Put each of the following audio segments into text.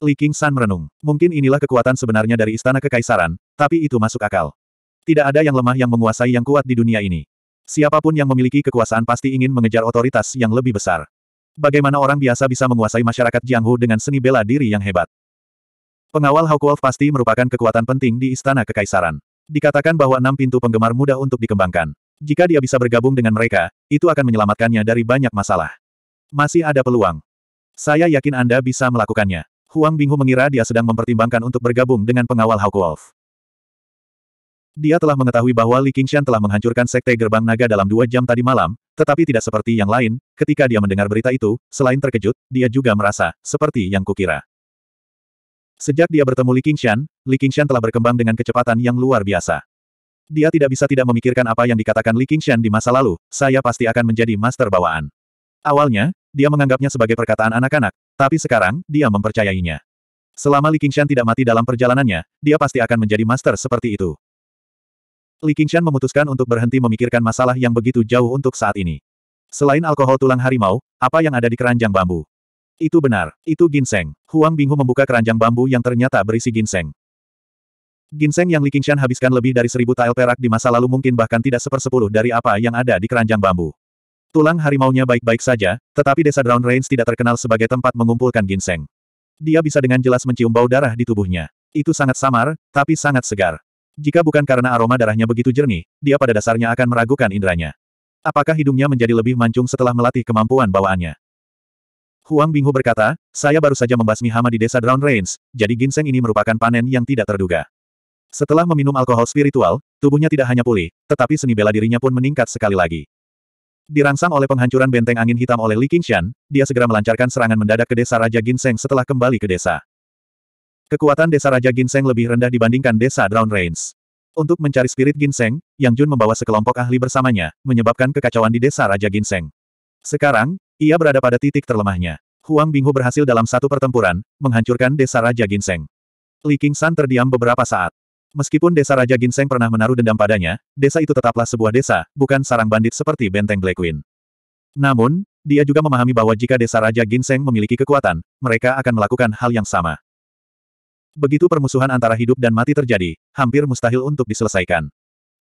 Li King San merenung. Mungkin inilah kekuatan sebenarnya dari Istana Kekaisaran, tapi itu masuk akal. Tidak ada yang lemah yang menguasai yang kuat di dunia ini. Siapapun yang memiliki kekuasaan pasti ingin mengejar otoritas yang lebih besar. Bagaimana orang biasa bisa menguasai masyarakat Jianghu dengan seni bela diri yang hebat? Pengawal Hawk Wolf pasti merupakan kekuatan penting di Istana Kekaisaran. Dikatakan bahwa enam pintu penggemar mudah untuk dikembangkan. Jika dia bisa bergabung dengan mereka, itu akan menyelamatkannya dari banyak masalah. Masih ada peluang. Saya yakin Anda bisa melakukannya. Huang Binghu mengira dia sedang mempertimbangkan untuk bergabung dengan pengawal Hawk Wolf. Dia telah mengetahui bahwa Li Qingshan telah menghancurkan sekte gerbang naga dalam dua jam tadi malam, tetapi tidak seperti yang lain, ketika dia mendengar berita itu, selain terkejut, dia juga merasa, seperti yang kukira. Sejak dia bertemu Li Qingshan, Li Qingshan telah berkembang dengan kecepatan yang luar biasa. Dia tidak bisa tidak memikirkan apa yang dikatakan Li Qingshan di masa lalu, saya pasti akan menjadi master bawaan. Awalnya, dia menganggapnya sebagai perkataan anak-anak, tapi sekarang, dia mempercayainya. Selama Li Qingshan tidak mati dalam perjalanannya, dia pasti akan menjadi master seperti itu. Li Qingshan memutuskan untuk berhenti memikirkan masalah yang begitu jauh untuk saat ini. Selain alkohol tulang harimau, apa yang ada di keranjang bambu? Itu benar, itu ginseng. Huang Binghu membuka keranjang bambu yang ternyata berisi ginseng. Ginseng yang Li Qingshan habiskan lebih dari seribu tael perak di masa lalu mungkin bahkan tidak sepersepuluh dari apa yang ada di keranjang bambu. Tulang harimaunya baik-baik saja, tetapi desa Drown Range tidak terkenal sebagai tempat mengumpulkan ginseng. Dia bisa dengan jelas mencium bau darah di tubuhnya. Itu sangat samar, tapi sangat segar. Jika bukan karena aroma darahnya begitu jernih, dia pada dasarnya akan meragukan indranya. Apakah hidungnya menjadi lebih mancung setelah melatih kemampuan bawaannya? Huang Binghu berkata, saya baru saja membasmi hama di desa Drown Range, jadi ginseng ini merupakan panen yang tidak terduga. Setelah meminum alkohol spiritual, tubuhnya tidak hanya pulih, tetapi seni bela dirinya pun meningkat sekali lagi. Dirangsang oleh penghancuran benteng angin hitam oleh Li Qingshan, dia segera melancarkan serangan mendadak ke desa Raja Ginseng setelah kembali ke desa. Kekuatan desa Raja Ginseng lebih rendah dibandingkan desa Drown Rains. Untuk mencari spirit Ginseng, Yang Jun membawa sekelompok ahli bersamanya, menyebabkan kekacauan di desa Raja Ginseng. Sekarang, ia berada pada titik terlemahnya. Huang Binghu berhasil dalam satu pertempuran, menghancurkan desa Raja Ginseng. Li Qingshan terdiam beberapa saat. Meskipun desa Raja Ginseng pernah menaruh dendam padanya, desa itu tetaplah sebuah desa, bukan sarang bandit seperti benteng Black Queen. Namun, dia juga memahami bahwa jika desa Raja Ginseng memiliki kekuatan, mereka akan melakukan hal yang sama. Begitu permusuhan antara hidup dan mati terjadi, hampir mustahil untuk diselesaikan.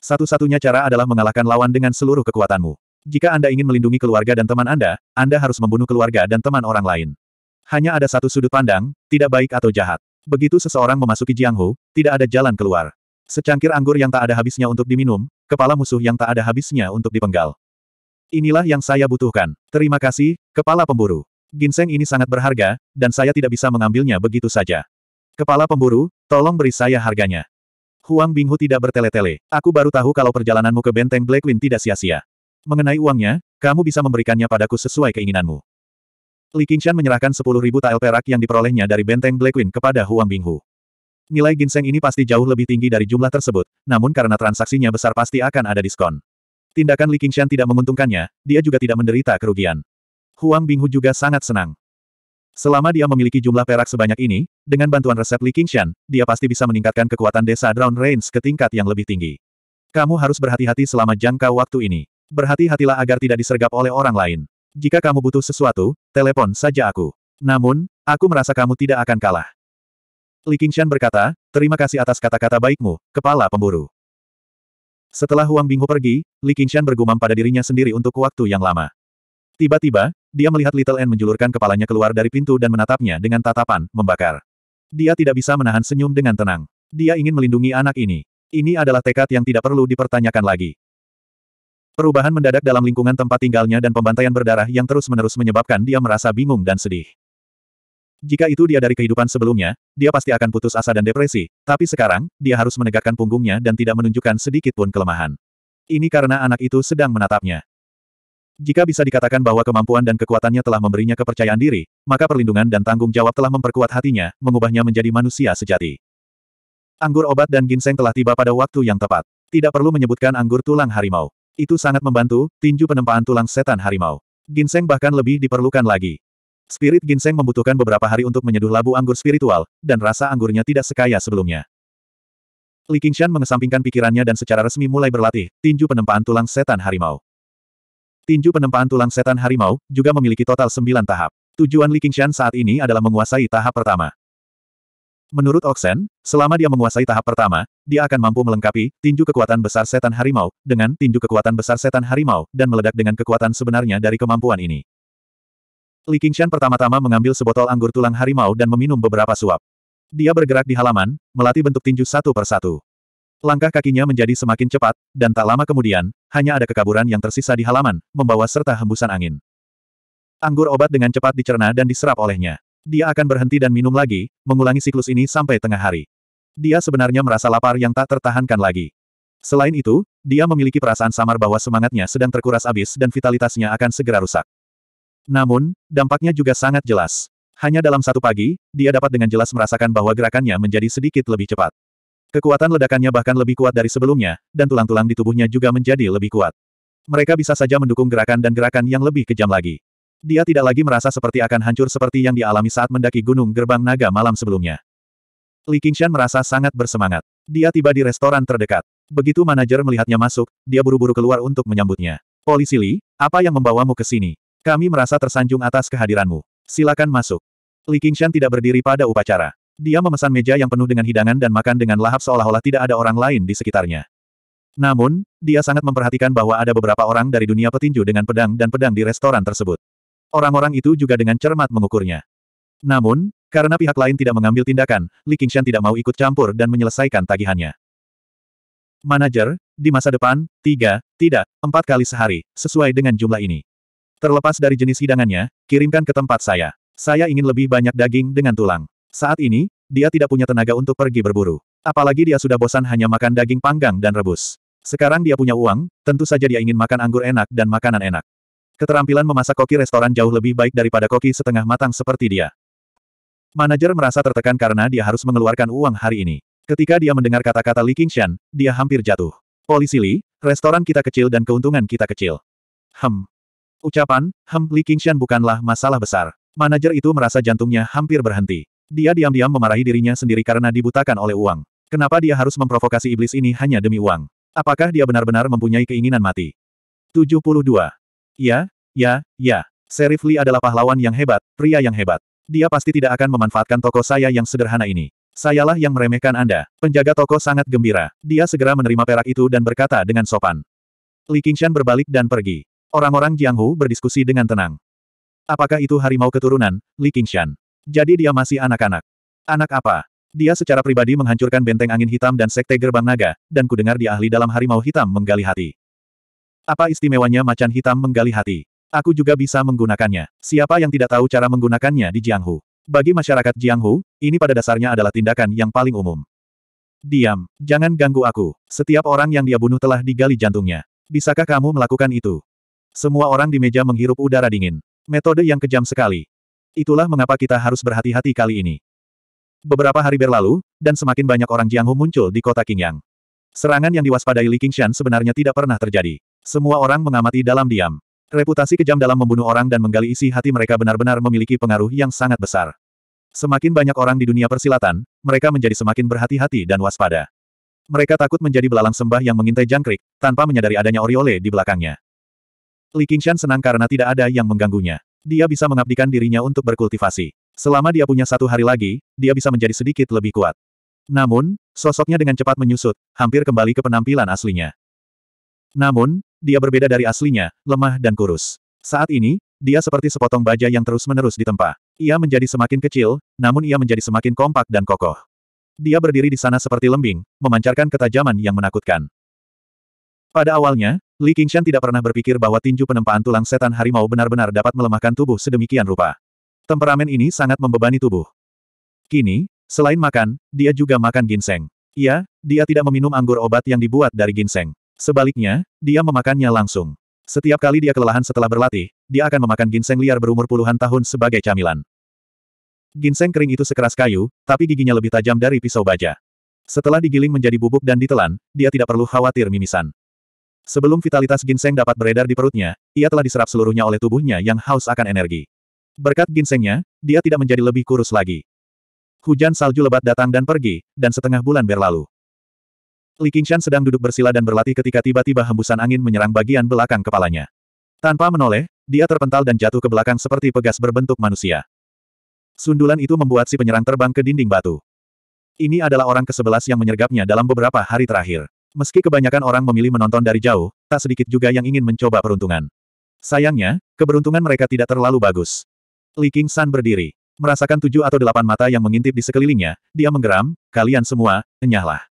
Satu-satunya cara adalah mengalahkan lawan dengan seluruh kekuatanmu. Jika Anda ingin melindungi keluarga dan teman Anda, Anda harus membunuh keluarga dan teman orang lain. Hanya ada satu sudut pandang, tidak baik atau jahat. Begitu seseorang memasuki Jianghu, tidak ada jalan keluar. Secangkir anggur yang tak ada habisnya untuk diminum, kepala musuh yang tak ada habisnya untuk dipenggal. Inilah yang saya butuhkan. Terima kasih, kepala pemburu. Ginseng ini sangat berharga, dan saya tidak bisa mengambilnya begitu saja. Kepala pemburu, tolong beri saya harganya. Huang Binghu tidak bertele-tele. Aku baru tahu kalau perjalananmu ke benteng Blackwind tidak sia-sia. Mengenai uangnya, kamu bisa memberikannya padaku sesuai keinginanmu. Li Qingshan menyerahkan 10.000 tael perak yang diperolehnya dari benteng Black Queen kepada Huang Binghu. Nilai ginseng ini pasti jauh lebih tinggi dari jumlah tersebut, namun karena transaksinya besar pasti akan ada diskon. Tindakan Li Qingshan tidak menguntungkannya, dia juga tidak menderita kerugian. Huang Binghu juga sangat senang. Selama dia memiliki jumlah perak sebanyak ini, dengan bantuan resep Li Qingshan, dia pasti bisa meningkatkan kekuatan desa Drown Range ke tingkat yang lebih tinggi. Kamu harus berhati-hati selama jangka waktu ini. Berhati-hatilah agar tidak disergap oleh orang lain. Jika kamu butuh sesuatu, telepon saja aku. Namun, aku merasa kamu tidak akan kalah. Li Qingshan berkata, terima kasih atas kata-kata baikmu, kepala pemburu. Setelah Huang Bingho pergi, Li Qingshan bergumam pada dirinya sendiri untuk waktu yang lama. Tiba-tiba, dia melihat Little N menjulurkan kepalanya keluar dari pintu dan menatapnya dengan tatapan, membakar. Dia tidak bisa menahan senyum dengan tenang. Dia ingin melindungi anak ini. Ini adalah tekad yang tidak perlu dipertanyakan lagi. Perubahan mendadak dalam lingkungan tempat tinggalnya dan pembantaian berdarah yang terus-menerus menyebabkan dia merasa bingung dan sedih. Jika itu dia dari kehidupan sebelumnya, dia pasti akan putus asa dan depresi, tapi sekarang, dia harus menegakkan punggungnya dan tidak menunjukkan sedikit pun kelemahan. Ini karena anak itu sedang menatapnya. Jika bisa dikatakan bahwa kemampuan dan kekuatannya telah memberinya kepercayaan diri, maka perlindungan dan tanggung jawab telah memperkuat hatinya, mengubahnya menjadi manusia sejati. Anggur obat dan ginseng telah tiba pada waktu yang tepat. Tidak perlu menyebutkan anggur tulang harimau. Itu sangat membantu, tinju penempaan tulang setan harimau. Ginseng bahkan lebih diperlukan lagi. Spirit ginseng membutuhkan beberapa hari untuk menyeduh labu anggur spiritual, dan rasa anggurnya tidak sekaya sebelumnya. Li Qingshan mengesampingkan pikirannya dan secara resmi mulai berlatih, tinju penempaan tulang setan harimau. Tinju penempaan tulang setan harimau, juga memiliki total sembilan tahap. Tujuan Li Qingshan saat ini adalah menguasai tahap pertama. Menurut Oksen, selama dia menguasai tahap pertama, dia akan mampu melengkapi tinju kekuatan besar setan harimau dengan tinju kekuatan besar setan harimau dan meledak dengan kekuatan sebenarnya dari kemampuan ini. Li Qingshan pertama-tama mengambil sebotol anggur tulang harimau dan meminum beberapa suap. Dia bergerak di halaman, melatih bentuk tinju satu persatu. Langkah kakinya menjadi semakin cepat, dan tak lama kemudian, hanya ada kekaburan yang tersisa di halaman, membawa serta hembusan angin. Anggur obat dengan cepat dicerna dan diserap olehnya. Dia akan berhenti dan minum lagi, mengulangi siklus ini sampai tengah hari. Dia sebenarnya merasa lapar yang tak tertahankan lagi. Selain itu, dia memiliki perasaan samar bahwa semangatnya sedang terkuras abis dan vitalitasnya akan segera rusak. Namun, dampaknya juga sangat jelas. Hanya dalam satu pagi, dia dapat dengan jelas merasakan bahwa gerakannya menjadi sedikit lebih cepat. Kekuatan ledakannya bahkan lebih kuat dari sebelumnya, dan tulang-tulang di tubuhnya juga menjadi lebih kuat. Mereka bisa saja mendukung gerakan dan gerakan yang lebih kejam lagi. Dia tidak lagi merasa seperti akan hancur seperti yang dialami saat mendaki Gunung Gerbang Naga malam sebelumnya. Li Qingshan merasa sangat bersemangat. Dia tiba di restoran terdekat. Begitu manajer melihatnya masuk, dia buru-buru keluar untuk menyambutnya. Polisi Li, apa yang membawamu ke sini? Kami merasa tersanjung atas kehadiranmu. Silakan masuk. Li Qingshan tidak berdiri pada upacara. Dia memesan meja yang penuh dengan hidangan dan makan dengan lahap seolah-olah tidak ada orang lain di sekitarnya. Namun, dia sangat memperhatikan bahwa ada beberapa orang dari dunia petinju dengan pedang dan pedang di restoran tersebut. Orang-orang itu juga dengan cermat mengukurnya. Namun, karena pihak lain tidak mengambil tindakan, Li Qingshan tidak mau ikut campur dan menyelesaikan tagihannya. Manajer, di masa depan, tiga, tidak, empat kali sehari, sesuai dengan jumlah ini. Terlepas dari jenis hidangannya, kirimkan ke tempat saya. Saya ingin lebih banyak daging dengan tulang. Saat ini, dia tidak punya tenaga untuk pergi berburu. Apalagi dia sudah bosan hanya makan daging panggang dan rebus. Sekarang dia punya uang, tentu saja dia ingin makan anggur enak dan makanan enak. Keterampilan memasak koki restoran jauh lebih baik daripada koki setengah matang seperti dia. Manajer merasa tertekan karena dia harus mengeluarkan uang hari ini. Ketika dia mendengar kata-kata Li Qingshan, dia hampir jatuh. Polisi Li, restoran kita kecil dan keuntungan kita kecil. Hem. Ucapan, hem Li Qingshan bukanlah masalah besar. Manajer itu merasa jantungnya hampir berhenti. Dia diam-diam memarahi dirinya sendiri karena dibutakan oleh uang. Kenapa dia harus memprovokasi iblis ini hanya demi uang? Apakah dia benar-benar mempunyai keinginan mati? 72. Ya, ya, ya. Serif Li adalah pahlawan yang hebat, pria yang hebat. Dia pasti tidak akan memanfaatkan toko saya yang sederhana ini. Sayalah yang meremehkan Anda. Penjaga toko sangat gembira. Dia segera menerima perak itu dan berkata dengan sopan. Li Qingshan berbalik dan pergi. Orang-orang Jianghu berdiskusi dengan tenang. Apakah itu harimau keturunan, Li Qingshan? Jadi dia masih anak-anak. Anak apa? Dia secara pribadi menghancurkan benteng angin hitam dan sekte gerbang naga, dan kudengar di ahli dalam harimau hitam menggali hati. Apa istimewanya macan hitam menggali hati? Aku juga bisa menggunakannya. Siapa yang tidak tahu cara menggunakannya di Jianghu? Bagi masyarakat Jianghu, ini pada dasarnya adalah tindakan yang paling umum. Diam, jangan ganggu aku. Setiap orang yang dia bunuh telah digali jantungnya. Bisakah kamu melakukan itu? Semua orang di meja menghirup udara dingin. Metode yang kejam sekali. Itulah mengapa kita harus berhati-hati kali ini. Beberapa hari berlalu, dan semakin banyak orang Jianghu muncul di kota Qingyang. Serangan yang diwaspadai Li Qingshan sebenarnya tidak pernah terjadi. Semua orang mengamati dalam diam. Reputasi kejam dalam membunuh orang dan menggali isi hati mereka benar-benar memiliki pengaruh yang sangat besar. Semakin banyak orang di dunia persilatan, mereka menjadi semakin berhati-hati dan waspada. Mereka takut menjadi belalang sembah yang mengintai jangkrik, tanpa menyadari adanya Oriole di belakangnya. Li Qingshan senang karena tidak ada yang mengganggunya. Dia bisa mengabdikan dirinya untuk berkultivasi. Selama dia punya satu hari lagi, dia bisa menjadi sedikit lebih kuat. Namun, sosoknya dengan cepat menyusut, hampir kembali ke penampilan aslinya. Namun, dia berbeda dari aslinya, lemah dan kurus. Saat ini, dia seperti sepotong baja yang terus-menerus ditempa. Ia menjadi semakin kecil, namun ia menjadi semakin kompak dan kokoh. Dia berdiri di sana seperti lembing, memancarkan ketajaman yang menakutkan. Pada awalnya, Li Qingshan tidak pernah berpikir bahwa tinju penempaan tulang setan harimau benar-benar dapat melemahkan tubuh sedemikian rupa. Temperamen ini sangat membebani tubuh. Kini, Selain makan, dia juga makan ginseng. Iya, dia tidak meminum anggur obat yang dibuat dari ginseng. Sebaliknya, dia memakannya langsung. Setiap kali dia kelelahan setelah berlatih, dia akan memakan ginseng liar berumur puluhan tahun sebagai camilan. Ginseng kering itu sekeras kayu, tapi giginya lebih tajam dari pisau baja. Setelah digiling menjadi bubuk dan ditelan, dia tidak perlu khawatir mimisan. Sebelum vitalitas ginseng dapat beredar di perutnya, ia telah diserap seluruhnya oleh tubuhnya yang haus akan energi. Berkat ginsengnya, dia tidak menjadi lebih kurus lagi. Hujan salju lebat datang dan pergi, dan setengah bulan berlalu. Li Qingshan sedang duduk bersila dan berlatih ketika tiba-tiba hembusan angin menyerang bagian belakang kepalanya. Tanpa menoleh, dia terpental dan jatuh ke belakang seperti pegas berbentuk manusia. Sundulan itu membuat si penyerang terbang ke dinding batu. Ini adalah orang ke-11 yang menyergapnya dalam beberapa hari terakhir. Meski kebanyakan orang memilih menonton dari jauh, tak sedikit juga yang ingin mencoba peruntungan. Sayangnya, keberuntungan mereka tidak terlalu bagus. Li Qingshan berdiri. Merasakan tujuh atau delapan mata yang mengintip di sekelilingnya, dia menggeram, kalian semua, enyahlah.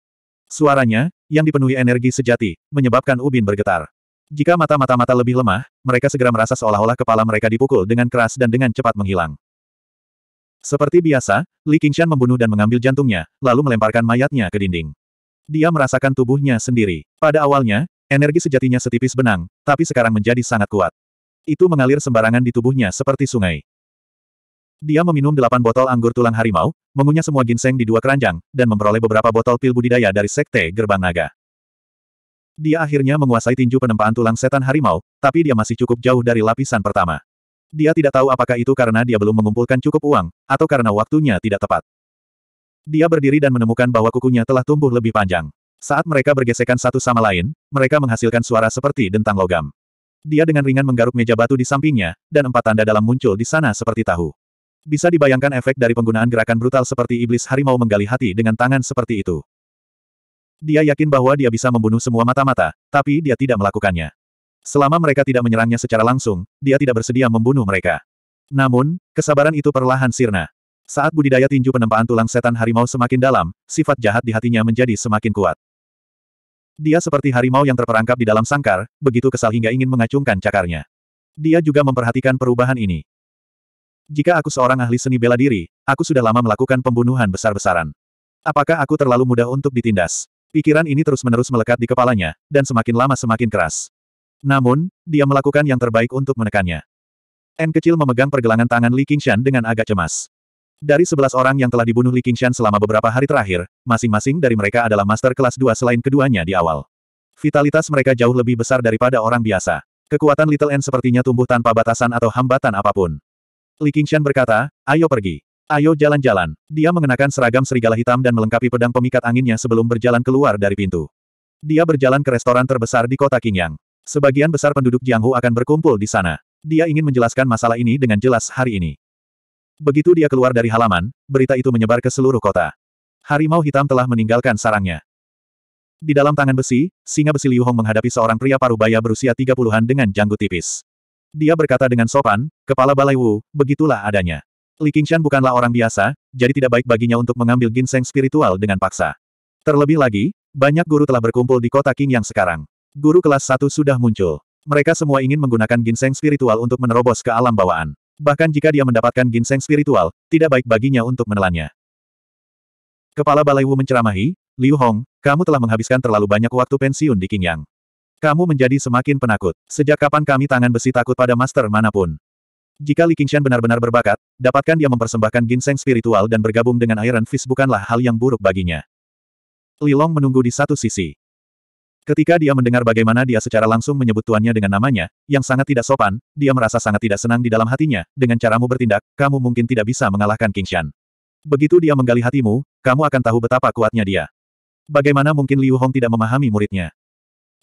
Suaranya, yang dipenuhi energi sejati, menyebabkan Ubin bergetar. Jika mata-mata-mata lebih lemah, mereka segera merasa seolah-olah kepala mereka dipukul dengan keras dan dengan cepat menghilang. Seperti biasa, Li Qingshan membunuh dan mengambil jantungnya, lalu melemparkan mayatnya ke dinding. Dia merasakan tubuhnya sendiri. Pada awalnya, energi sejatinya setipis benang, tapi sekarang menjadi sangat kuat. Itu mengalir sembarangan di tubuhnya seperti sungai. Dia meminum delapan botol anggur tulang harimau, mengunyah semua ginseng di dua keranjang, dan memperoleh beberapa botol pil budidaya dari Sekte Gerbang Naga. Dia akhirnya menguasai tinju penempaan tulang setan harimau, tapi dia masih cukup jauh dari lapisan pertama. Dia tidak tahu apakah itu karena dia belum mengumpulkan cukup uang, atau karena waktunya tidak tepat. Dia berdiri dan menemukan bahwa kukunya telah tumbuh lebih panjang. Saat mereka bergesekan satu sama lain, mereka menghasilkan suara seperti dentang logam. Dia dengan ringan menggaruk meja batu di sampingnya, dan empat tanda dalam muncul di sana seperti tahu. Bisa dibayangkan efek dari penggunaan gerakan brutal seperti iblis harimau menggali hati dengan tangan seperti itu. Dia yakin bahwa dia bisa membunuh semua mata-mata, tapi dia tidak melakukannya. Selama mereka tidak menyerangnya secara langsung, dia tidak bersedia membunuh mereka. Namun, kesabaran itu perlahan sirna. Saat budidaya tinju penempaan tulang setan harimau semakin dalam, sifat jahat di hatinya menjadi semakin kuat. Dia seperti harimau yang terperangkap di dalam sangkar, begitu kesal hingga ingin mengacungkan cakarnya. Dia juga memperhatikan perubahan ini. Jika aku seorang ahli seni bela diri, aku sudah lama melakukan pembunuhan besar-besaran. Apakah aku terlalu mudah untuk ditindas? Pikiran ini terus-menerus melekat di kepalanya, dan semakin lama semakin keras. Namun, dia melakukan yang terbaik untuk menekannya. N kecil memegang pergelangan tangan Li Qingshan dengan agak cemas. Dari sebelas orang yang telah dibunuh Li Qingshan selama beberapa hari terakhir, masing-masing dari mereka adalah master kelas dua selain keduanya di awal. Vitalitas mereka jauh lebih besar daripada orang biasa. Kekuatan Little N sepertinya tumbuh tanpa batasan atau hambatan apapun. Li Qingshan berkata, ayo pergi. Ayo jalan-jalan. Dia mengenakan seragam serigala hitam dan melengkapi pedang pemikat anginnya sebelum berjalan keluar dari pintu. Dia berjalan ke restoran terbesar di kota Qingyang. Sebagian besar penduduk Jianghu akan berkumpul di sana. Dia ingin menjelaskan masalah ini dengan jelas hari ini. Begitu dia keluar dari halaman, berita itu menyebar ke seluruh kota. Harimau hitam telah meninggalkan sarangnya. Di dalam tangan besi, singa besi Liu Hong menghadapi seorang pria parubaya berusia 30-an dengan janggut tipis. Dia berkata dengan sopan, kepala Balai Wu, begitulah adanya. Li Qingshan bukanlah orang biasa, jadi tidak baik baginya untuk mengambil ginseng spiritual dengan paksa. Terlebih lagi, banyak guru telah berkumpul di kota King yang sekarang. Guru kelas 1 sudah muncul. Mereka semua ingin menggunakan ginseng spiritual untuk menerobos ke alam bawaan. Bahkan jika dia mendapatkan ginseng spiritual, tidak baik baginya untuk menelannya. Kepala Balai Wu menceramahi, Liu Hong, kamu telah menghabiskan terlalu banyak waktu pensiun di King Yang. Kamu menjadi semakin penakut. Sejak kapan kami tangan besi takut pada master manapun? Jika Li Qingshan benar-benar berbakat, dapatkan dia mempersembahkan ginseng spiritual dan bergabung dengan Iron Fist bukanlah hal yang buruk baginya. Li Long menunggu di satu sisi. Ketika dia mendengar bagaimana dia secara langsung menyebut tuannya dengan namanya, yang sangat tidak sopan, dia merasa sangat tidak senang di dalam hatinya, dengan caramu bertindak, kamu mungkin tidak bisa mengalahkan Qingshan. Begitu dia menggali hatimu, kamu akan tahu betapa kuatnya dia. Bagaimana mungkin Liu Hong tidak memahami muridnya?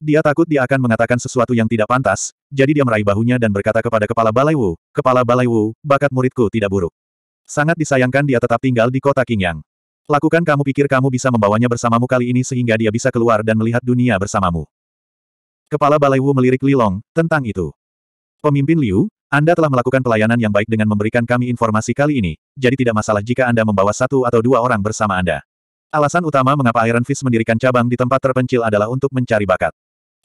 Dia takut dia akan mengatakan sesuatu yang tidak pantas, jadi dia meraih bahunya dan berkata kepada kepala Balai Wu, Kepala Balai Wu, bakat muridku tidak buruk. Sangat disayangkan dia tetap tinggal di kota Qingyang. Lakukan kamu pikir kamu bisa membawanya bersamamu kali ini sehingga dia bisa keluar dan melihat dunia bersamamu. Kepala Balai Wu melirik Li Long, tentang itu. Pemimpin Liu, Anda telah melakukan pelayanan yang baik dengan memberikan kami informasi kali ini, jadi tidak masalah jika Anda membawa satu atau dua orang bersama Anda. Alasan utama mengapa Iron Fist mendirikan cabang di tempat terpencil adalah untuk mencari bakat.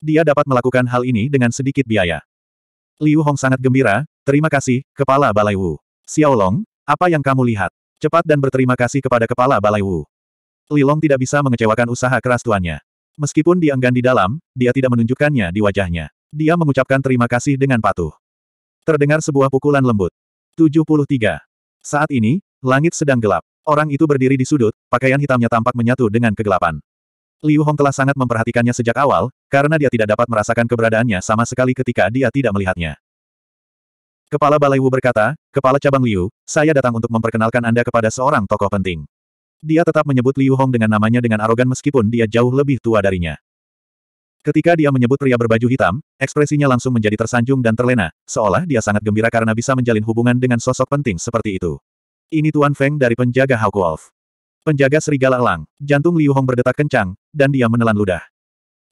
Dia dapat melakukan hal ini dengan sedikit biaya. Liu Hong sangat gembira, terima kasih, Kepala Balai Wu. Xiao Long, apa yang kamu lihat? Cepat dan berterima kasih kepada Kepala Balai Wu. Li Long tidak bisa mengecewakan usaha keras tuannya. Meskipun dia di dalam, dia tidak menunjukkannya di wajahnya. Dia mengucapkan terima kasih dengan patuh. Terdengar sebuah pukulan lembut. 73. Saat ini, langit sedang gelap. Orang itu berdiri di sudut, pakaian hitamnya tampak menyatu dengan kegelapan. Liu Hong telah sangat memperhatikannya sejak awal, karena dia tidak dapat merasakan keberadaannya sama sekali ketika dia tidak melihatnya. Kepala Balai Wu berkata, Kepala Cabang Liu, saya datang untuk memperkenalkan Anda kepada seorang tokoh penting. Dia tetap menyebut Liu Hong dengan namanya dengan arogan meskipun dia jauh lebih tua darinya. Ketika dia menyebut pria berbaju hitam, ekspresinya langsung menjadi tersanjung dan terlena, seolah dia sangat gembira karena bisa menjalin hubungan dengan sosok penting seperti itu. Ini Tuan Feng dari penjaga Hawk Wolf. Penjaga serigala elang, jantung Liu Hong berdetak kencang, dan dia menelan ludah.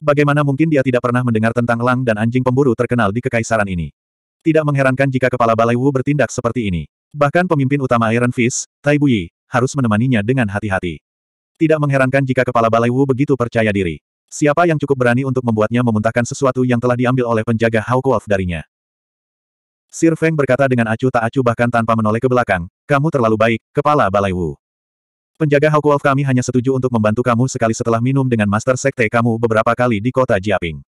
Bagaimana mungkin dia tidak pernah mendengar tentang elang dan anjing pemburu terkenal di kekaisaran ini? Tidak mengherankan jika kepala Balai Wu bertindak seperti ini. Bahkan pemimpin utama Iron Fist, Tai Bui, harus menemaninya dengan hati-hati. Tidak mengherankan jika kepala Balai Wu begitu percaya diri. Siapa yang cukup berani untuk membuatnya memuntahkan sesuatu yang telah diambil oleh penjaga Hawk Wolf darinya? Sir Feng berkata dengan acuh tak acuh bahkan tanpa menoleh ke belakang, kamu terlalu baik, kepala Balai Wu. Penjaga Hawkwolf kami hanya setuju untuk membantu kamu sekali setelah minum dengan Master Sekte kamu beberapa kali di kota Jiaping.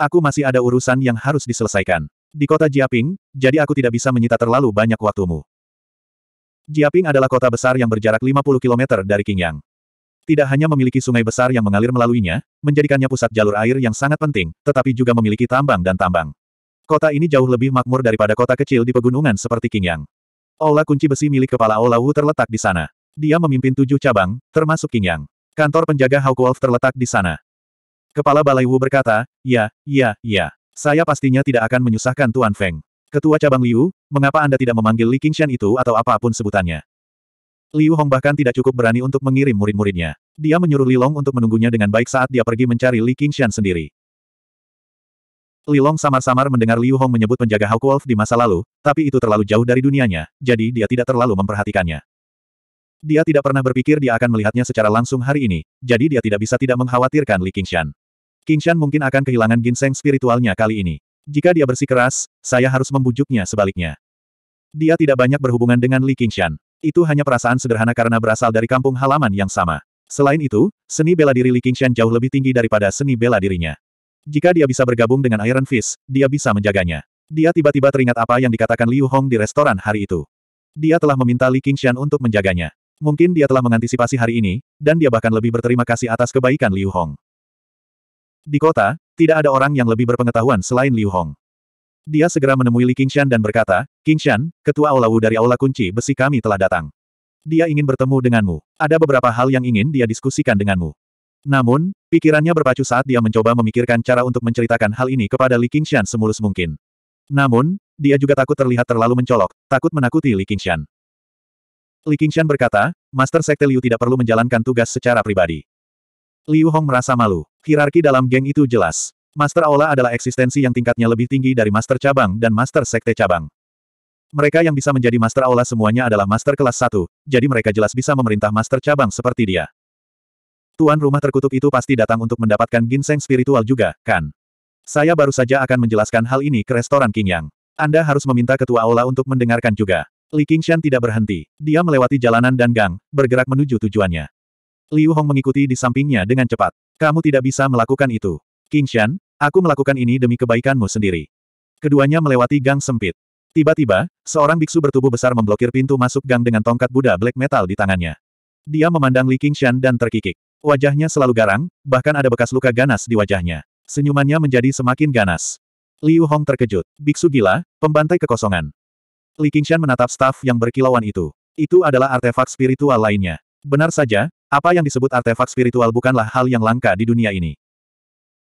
Aku masih ada urusan yang harus diselesaikan. Di kota Jiaping, jadi aku tidak bisa menyita terlalu banyak waktumu. Jiaping adalah kota besar yang berjarak 50 km dari Qingyang. Tidak hanya memiliki sungai besar yang mengalir melaluinya, menjadikannya pusat jalur air yang sangat penting, tetapi juga memiliki tambang dan tambang. Kota ini jauh lebih makmur daripada kota kecil di pegunungan seperti Qingyang. Aula kunci besi milik kepala Aula Wu terletak di sana dia memimpin tujuh cabang, termasuk Qingyang. Kantor penjaga Hawk Wolf terletak di sana. Kepala Balai Wu berkata, ya, ya, ya. Saya pastinya tidak akan menyusahkan Tuan Feng. Ketua cabang Liu, mengapa Anda tidak memanggil Li Qingshan itu atau apapun sebutannya? Liu Hong bahkan tidak cukup berani untuk mengirim murid-muridnya. Dia menyuruh Li Long untuk menunggunya dengan baik saat dia pergi mencari Li Qingshan sendiri. Li Long samar-samar mendengar Liu Hong menyebut penjaga Hawk Wolf di masa lalu, tapi itu terlalu jauh dari dunianya, jadi dia tidak terlalu memperhatikannya. Dia tidak pernah berpikir dia akan melihatnya secara langsung hari ini, jadi dia tidak bisa tidak mengkhawatirkan Li Qingshan. Qingshan mungkin akan kehilangan ginseng spiritualnya kali ini. Jika dia bersikeras, saya harus membujuknya sebaliknya. Dia tidak banyak berhubungan dengan Li Qingshan. Itu hanya perasaan sederhana karena berasal dari kampung halaman yang sama. Selain itu, seni bela diri Li Qingshan jauh lebih tinggi daripada seni bela dirinya. Jika dia bisa bergabung dengan Iron Fist, dia bisa menjaganya. Dia tiba-tiba teringat apa yang dikatakan Liu Hong di restoran hari itu. Dia telah meminta Li Qingshan untuk menjaganya. Mungkin dia telah mengantisipasi hari ini, dan dia bahkan lebih berterima kasih atas kebaikan Liu Hong. Di kota, tidak ada orang yang lebih berpengetahuan selain Liu Hong. Dia segera menemui Li Qingshan dan berkata, Qingshan, ketua Aula Wu dari Aula Kunci Besi kami telah datang. Dia ingin bertemu denganmu. Ada beberapa hal yang ingin dia diskusikan denganmu. Namun, pikirannya berpacu saat dia mencoba memikirkan cara untuk menceritakan hal ini kepada Li Qingshan semulus mungkin. Namun, dia juga takut terlihat terlalu mencolok, takut menakuti Li Qingshan. Li Qingshan berkata, Master Sekte Liu tidak perlu menjalankan tugas secara pribadi. Liu Hong merasa malu. Hierarki dalam geng itu jelas. Master Aula adalah eksistensi yang tingkatnya lebih tinggi dari Master Cabang dan Master Sekte Cabang. Mereka yang bisa menjadi Master Aula semuanya adalah Master Kelas 1, jadi mereka jelas bisa memerintah Master Cabang seperti dia. Tuan rumah terkutuk itu pasti datang untuk mendapatkan ginseng spiritual juga, kan? Saya baru saja akan menjelaskan hal ini ke restoran King Yang. Anda harus meminta ketua aula untuk mendengarkan juga. Li Qingshan tidak berhenti. Dia melewati jalanan dan gang, bergerak menuju tujuannya. Liu Hong mengikuti di sampingnya dengan cepat. Kamu tidak bisa melakukan itu. Qingshan, aku melakukan ini demi kebaikanmu sendiri. Keduanya melewati gang sempit. Tiba-tiba, seorang biksu bertubuh besar memblokir pintu masuk gang dengan tongkat Buddha black metal di tangannya. Dia memandang Li Qingshan dan terkikik. Wajahnya selalu garang, bahkan ada bekas luka ganas di wajahnya. Senyumannya menjadi semakin ganas. Liu Hong terkejut. Biksu gila, pembantai kekosongan. Li Qingshan menatap staf yang berkilauan itu. Itu adalah artefak spiritual lainnya. Benar saja, apa yang disebut artefak spiritual bukanlah hal yang langka di dunia ini.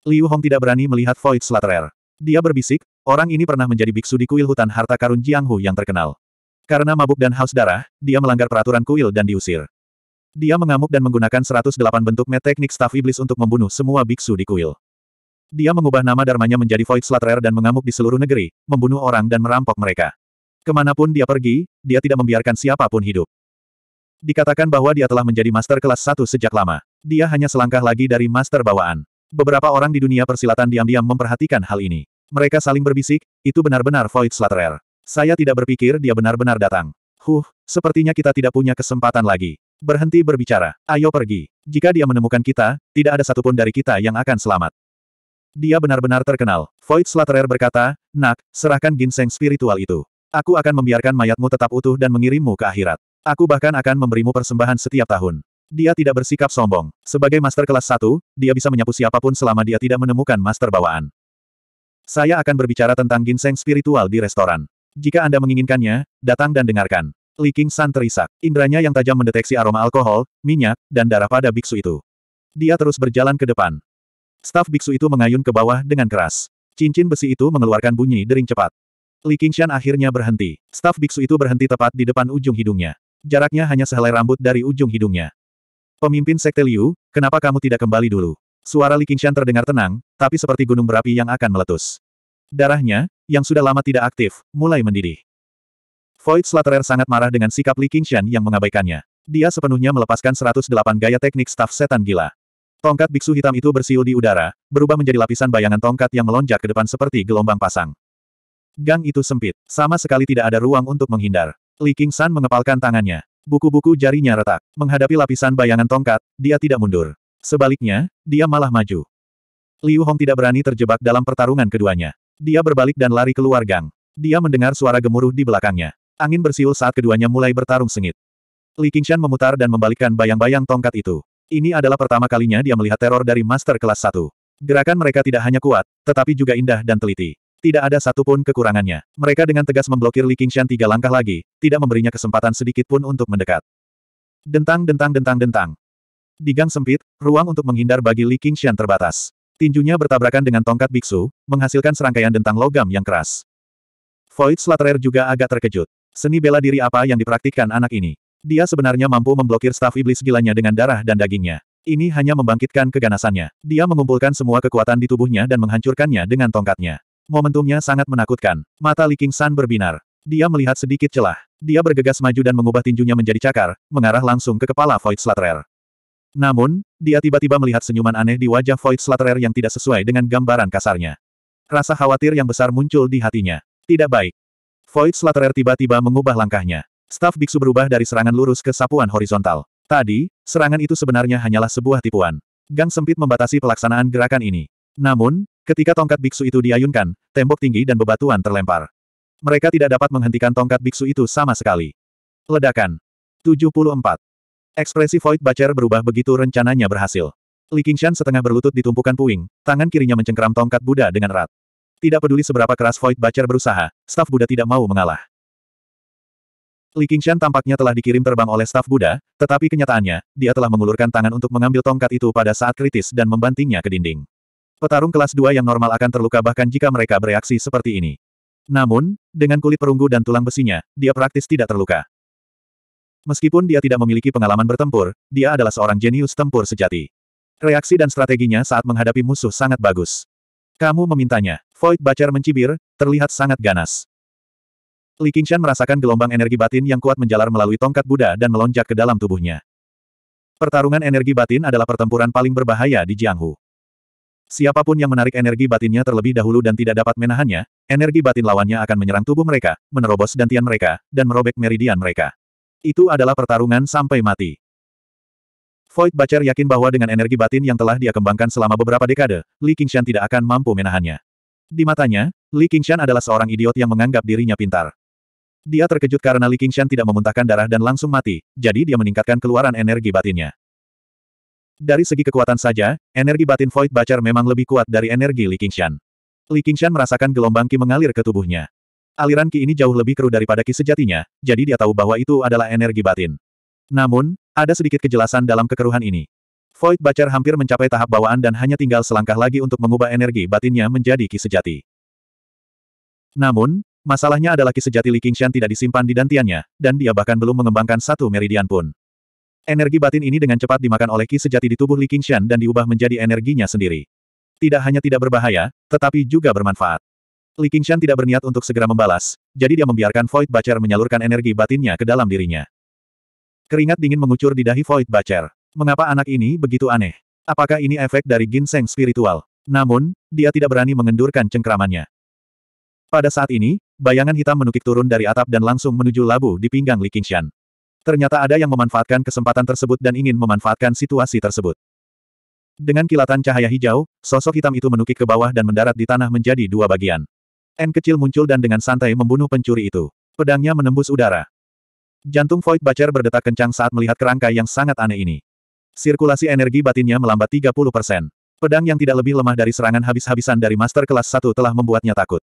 Liu Hong tidak berani melihat Void Slatterer. Dia berbisik, orang ini pernah menjadi biksu di kuil hutan harta karun Jianghu yang terkenal. Karena mabuk dan haus darah, dia melanggar peraturan kuil dan diusir. Dia mengamuk dan menggunakan 108 bentuk met teknik staf iblis untuk membunuh semua biksu di kuil. Dia mengubah nama darmanya menjadi Void Slatterer dan mengamuk di seluruh negeri, membunuh orang dan merampok mereka. Kemanapun dia pergi, dia tidak membiarkan siapapun hidup. Dikatakan bahwa dia telah menjadi master kelas satu sejak lama. Dia hanya selangkah lagi dari master bawaan. Beberapa orang di dunia persilatan diam-diam memperhatikan hal ini. Mereka saling berbisik, itu benar-benar Void Slatterer. Saya tidak berpikir dia benar-benar datang. Huh, sepertinya kita tidak punya kesempatan lagi. Berhenti berbicara, ayo pergi. Jika dia menemukan kita, tidak ada satupun dari kita yang akan selamat. Dia benar-benar terkenal. Void Slatterer berkata, Nak, serahkan ginseng spiritual itu. Aku akan membiarkan mayatmu tetap utuh dan mengirimmu ke akhirat. Aku bahkan akan memberimu persembahan setiap tahun. Dia tidak bersikap sombong. Sebagai master kelas satu, dia bisa menyapu siapapun selama dia tidak menemukan master bawaan. Saya akan berbicara tentang ginseng spiritual di restoran. Jika Anda menginginkannya, datang dan dengarkan. Li King San terisak. Indranya yang tajam mendeteksi aroma alkohol, minyak, dan darah pada biksu itu. Dia terus berjalan ke depan. Staf biksu itu mengayun ke bawah dengan keras. Cincin besi itu mengeluarkan bunyi dering cepat. Li Qingshan akhirnya berhenti. Staf biksu itu berhenti tepat di depan ujung hidungnya. Jaraknya hanya sehelai rambut dari ujung hidungnya. Pemimpin Sekte Liu, kenapa kamu tidak kembali dulu? Suara Li Qingshan terdengar tenang, tapi seperti gunung berapi yang akan meletus. Darahnya, yang sudah lama tidak aktif, mulai mendidih. Void Slaterer sangat marah dengan sikap Li Qingshan yang mengabaikannya. Dia sepenuhnya melepaskan 108 gaya teknik staf setan gila. Tongkat biksu hitam itu bersiul di udara, berubah menjadi lapisan bayangan tongkat yang melonjak ke depan seperti gelombang pasang. Gang itu sempit. Sama sekali tidak ada ruang untuk menghindar. Li King San mengepalkan tangannya. Buku-buku jarinya retak. Menghadapi lapisan bayangan tongkat, dia tidak mundur. Sebaliknya, dia malah maju. Liu Hong tidak berani terjebak dalam pertarungan keduanya. Dia berbalik dan lari keluar gang. Dia mendengar suara gemuruh di belakangnya. Angin bersiul saat keduanya mulai bertarung sengit. Li Qingshan memutar dan membalikkan bayang-bayang tongkat itu. Ini adalah pertama kalinya dia melihat teror dari Master Kelas 1. Gerakan mereka tidak hanya kuat, tetapi juga indah dan teliti. Tidak ada satupun kekurangannya. Mereka dengan tegas memblokir Li Qingshan tiga langkah lagi, tidak memberinya kesempatan sedikit pun untuk mendekat. Dentang dentang dentang dentang. Di gang sempit, ruang untuk menghindar bagi Li Qingshan terbatas. Tinjunya bertabrakan dengan tongkat biksu, menghasilkan serangkaian dentang logam yang keras. Void Slatterer juga agak terkejut. Seni bela diri apa yang dipraktikkan anak ini? Dia sebenarnya mampu memblokir staf iblis gilanya dengan darah dan dagingnya. Ini hanya membangkitkan keganasannya. Dia mengumpulkan semua kekuatan di tubuhnya dan menghancurkannya dengan tongkatnya. Momentumnya sangat menakutkan. Mata Li San berbinar. Dia melihat sedikit celah. Dia bergegas maju dan mengubah tinjunya menjadi cakar, mengarah langsung ke kepala Void Slatterer. Namun, dia tiba-tiba melihat senyuman aneh di wajah Void Slatterer yang tidak sesuai dengan gambaran kasarnya. Rasa khawatir yang besar muncul di hatinya. Tidak baik. Void Slatterer tiba-tiba mengubah langkahnya. Staf biksu berubah dari serangan lurus ke sapuan horizontal. Tadi, serangan itu sebenarnya hanyalah sebuah tipuan. Gang sempit membatasi pelaksanaan gerakan ini. Namun, Ketika tongkat biksu itu diayunkan, tembok tinggi dan bebatuan terlempar. Mereka tidak dapat menghentikan tongkat biksu itu sama sekali. Ledakan. 74. Ekspresi Void Bacer berubah begitu rencananya berhasil. Li Qingshan setengah berlutut di tumpukan puing, tangan kirinya mencengkeram tongkat Buddha dengan erat. Tidak peduli seberapa keras Void Bacer berusaha, staf Buddha tidak mau mengalah. Li Qingshan tampaknya telah dikirim terbang oleh staf Buddha, tetapi kenyataannya, dia telah mengulurkan tangan untuk mengambil tongkat itu pada saat kritis dan membantingnya ke dinding. Petarung kelas 2 yang normal akan terluka bahkan jika mereka bereaksi seperti ini. Namun, dengan kulit perunggu dan tulang besinya, dia praktis tidak terluka. Meskipun dia tidak memiliki pengalaman bertempur, dia adalah seorang jenius tempur sejati. Reaksi dan strateginya saat menghadapi musuh sangat bagus. Kamu memintanya. Void Bacar mencibir, terlihat sangat ganas. Li Qingshan merasakan gelombang energi batin yang kuat menjalar melalui tongkat Buddha dan melonjak ke dalam tubuhnya. Pertarungan energi batin adalah pertempuran paling berbahaya di Jianghu. Siapapun yang menarik energi batinnya terlebih dahulu dan tidak dapat menahannya, energi batin lawannya akan menyerang tubuh mereka, menerobos dantian mereka, dan merobek meridian mereka. Itu adalah pertarungan sampai mati. Void Bacer yakin bahwa dengan energi batin yang telah dia kembangkan selama beberapa dekade, Li Qingshan tidak akan mampu menahannya. Di matanya, Li Qingshan adalah seorang idiot yang menganggap dirinya pintar. Dia terkejut karena Li Qingshan tidak memuntahkan darah dan langsung mati, jadi dia meningkatkan keluaran energi batinnya. Dari segi kekuatan saja, energi batin Void Bacar memang lebih kuat dari energi Li Qingshan. Li Qingshan merasakan gelombang Qi mengalir ke tubuhnya. Aliran Ki ini jauh lebih keruh daripada Ki sejatinya, jadi dia tahu bahwa itu adalah energi batin. Namun, ada sedikit kejelasan dalam kekeruhan ini. Void Bacar hampir mencapai tahap bawaan dan hanya tinggal selangkah lagi untuk mengubah energi batinnya menjadi Ki sejati. Namun, masalahnya adalah Ki sejati Li Qingshan tidak disimpan di dantiannya, dan dia bahkan belum mengembangkan satu meridian pun. Energi batin ini dengan cepat dimakan oleh ki sejati di tubuh Li Qingshan dan diubah menjadi energinya sendiri. Tidak hanya tidak berbahaya, tetapi juga bermanfaat. Li Qingshan tidak berniat untuk segera membalas, jadi dia membiarkan Void Bacher menyalurkan energi batinnya ke dalam dirinya. Keringat dingin mengucur di dahi Void Bacher. Mengapa anak ini begitu aneh? Apakah ini efek dari ginseng spiritual? Namun, dia tidak berani mengendurkan cengkramannya. Pada saat ini, bayangan hitam menukik turun dari atap dan langsung menuju labu di pinggang Li Qingshan. Ternyata ada yang memanfaatkan kesempatan tersebut dan ingin memanfaatkan situasi tersebut. Dengan kilatan cahaya hijau, sosok hitam itu menukik ke bawah dan mendarat di tanah menjadi dua bagian. N kecil muncul dan dengan santai membunuh pencuri itu. Pedangnya menembus udara. Jantung Void Bacer berdetak kencang saat melihat kerangka yang sangat aneh ini. Sirkulasi energi batinnya melambat 30%. Pedang yang tidak lebih lemah dari serangan habis-habisan dari master kelas 1 telah membuatnya takut.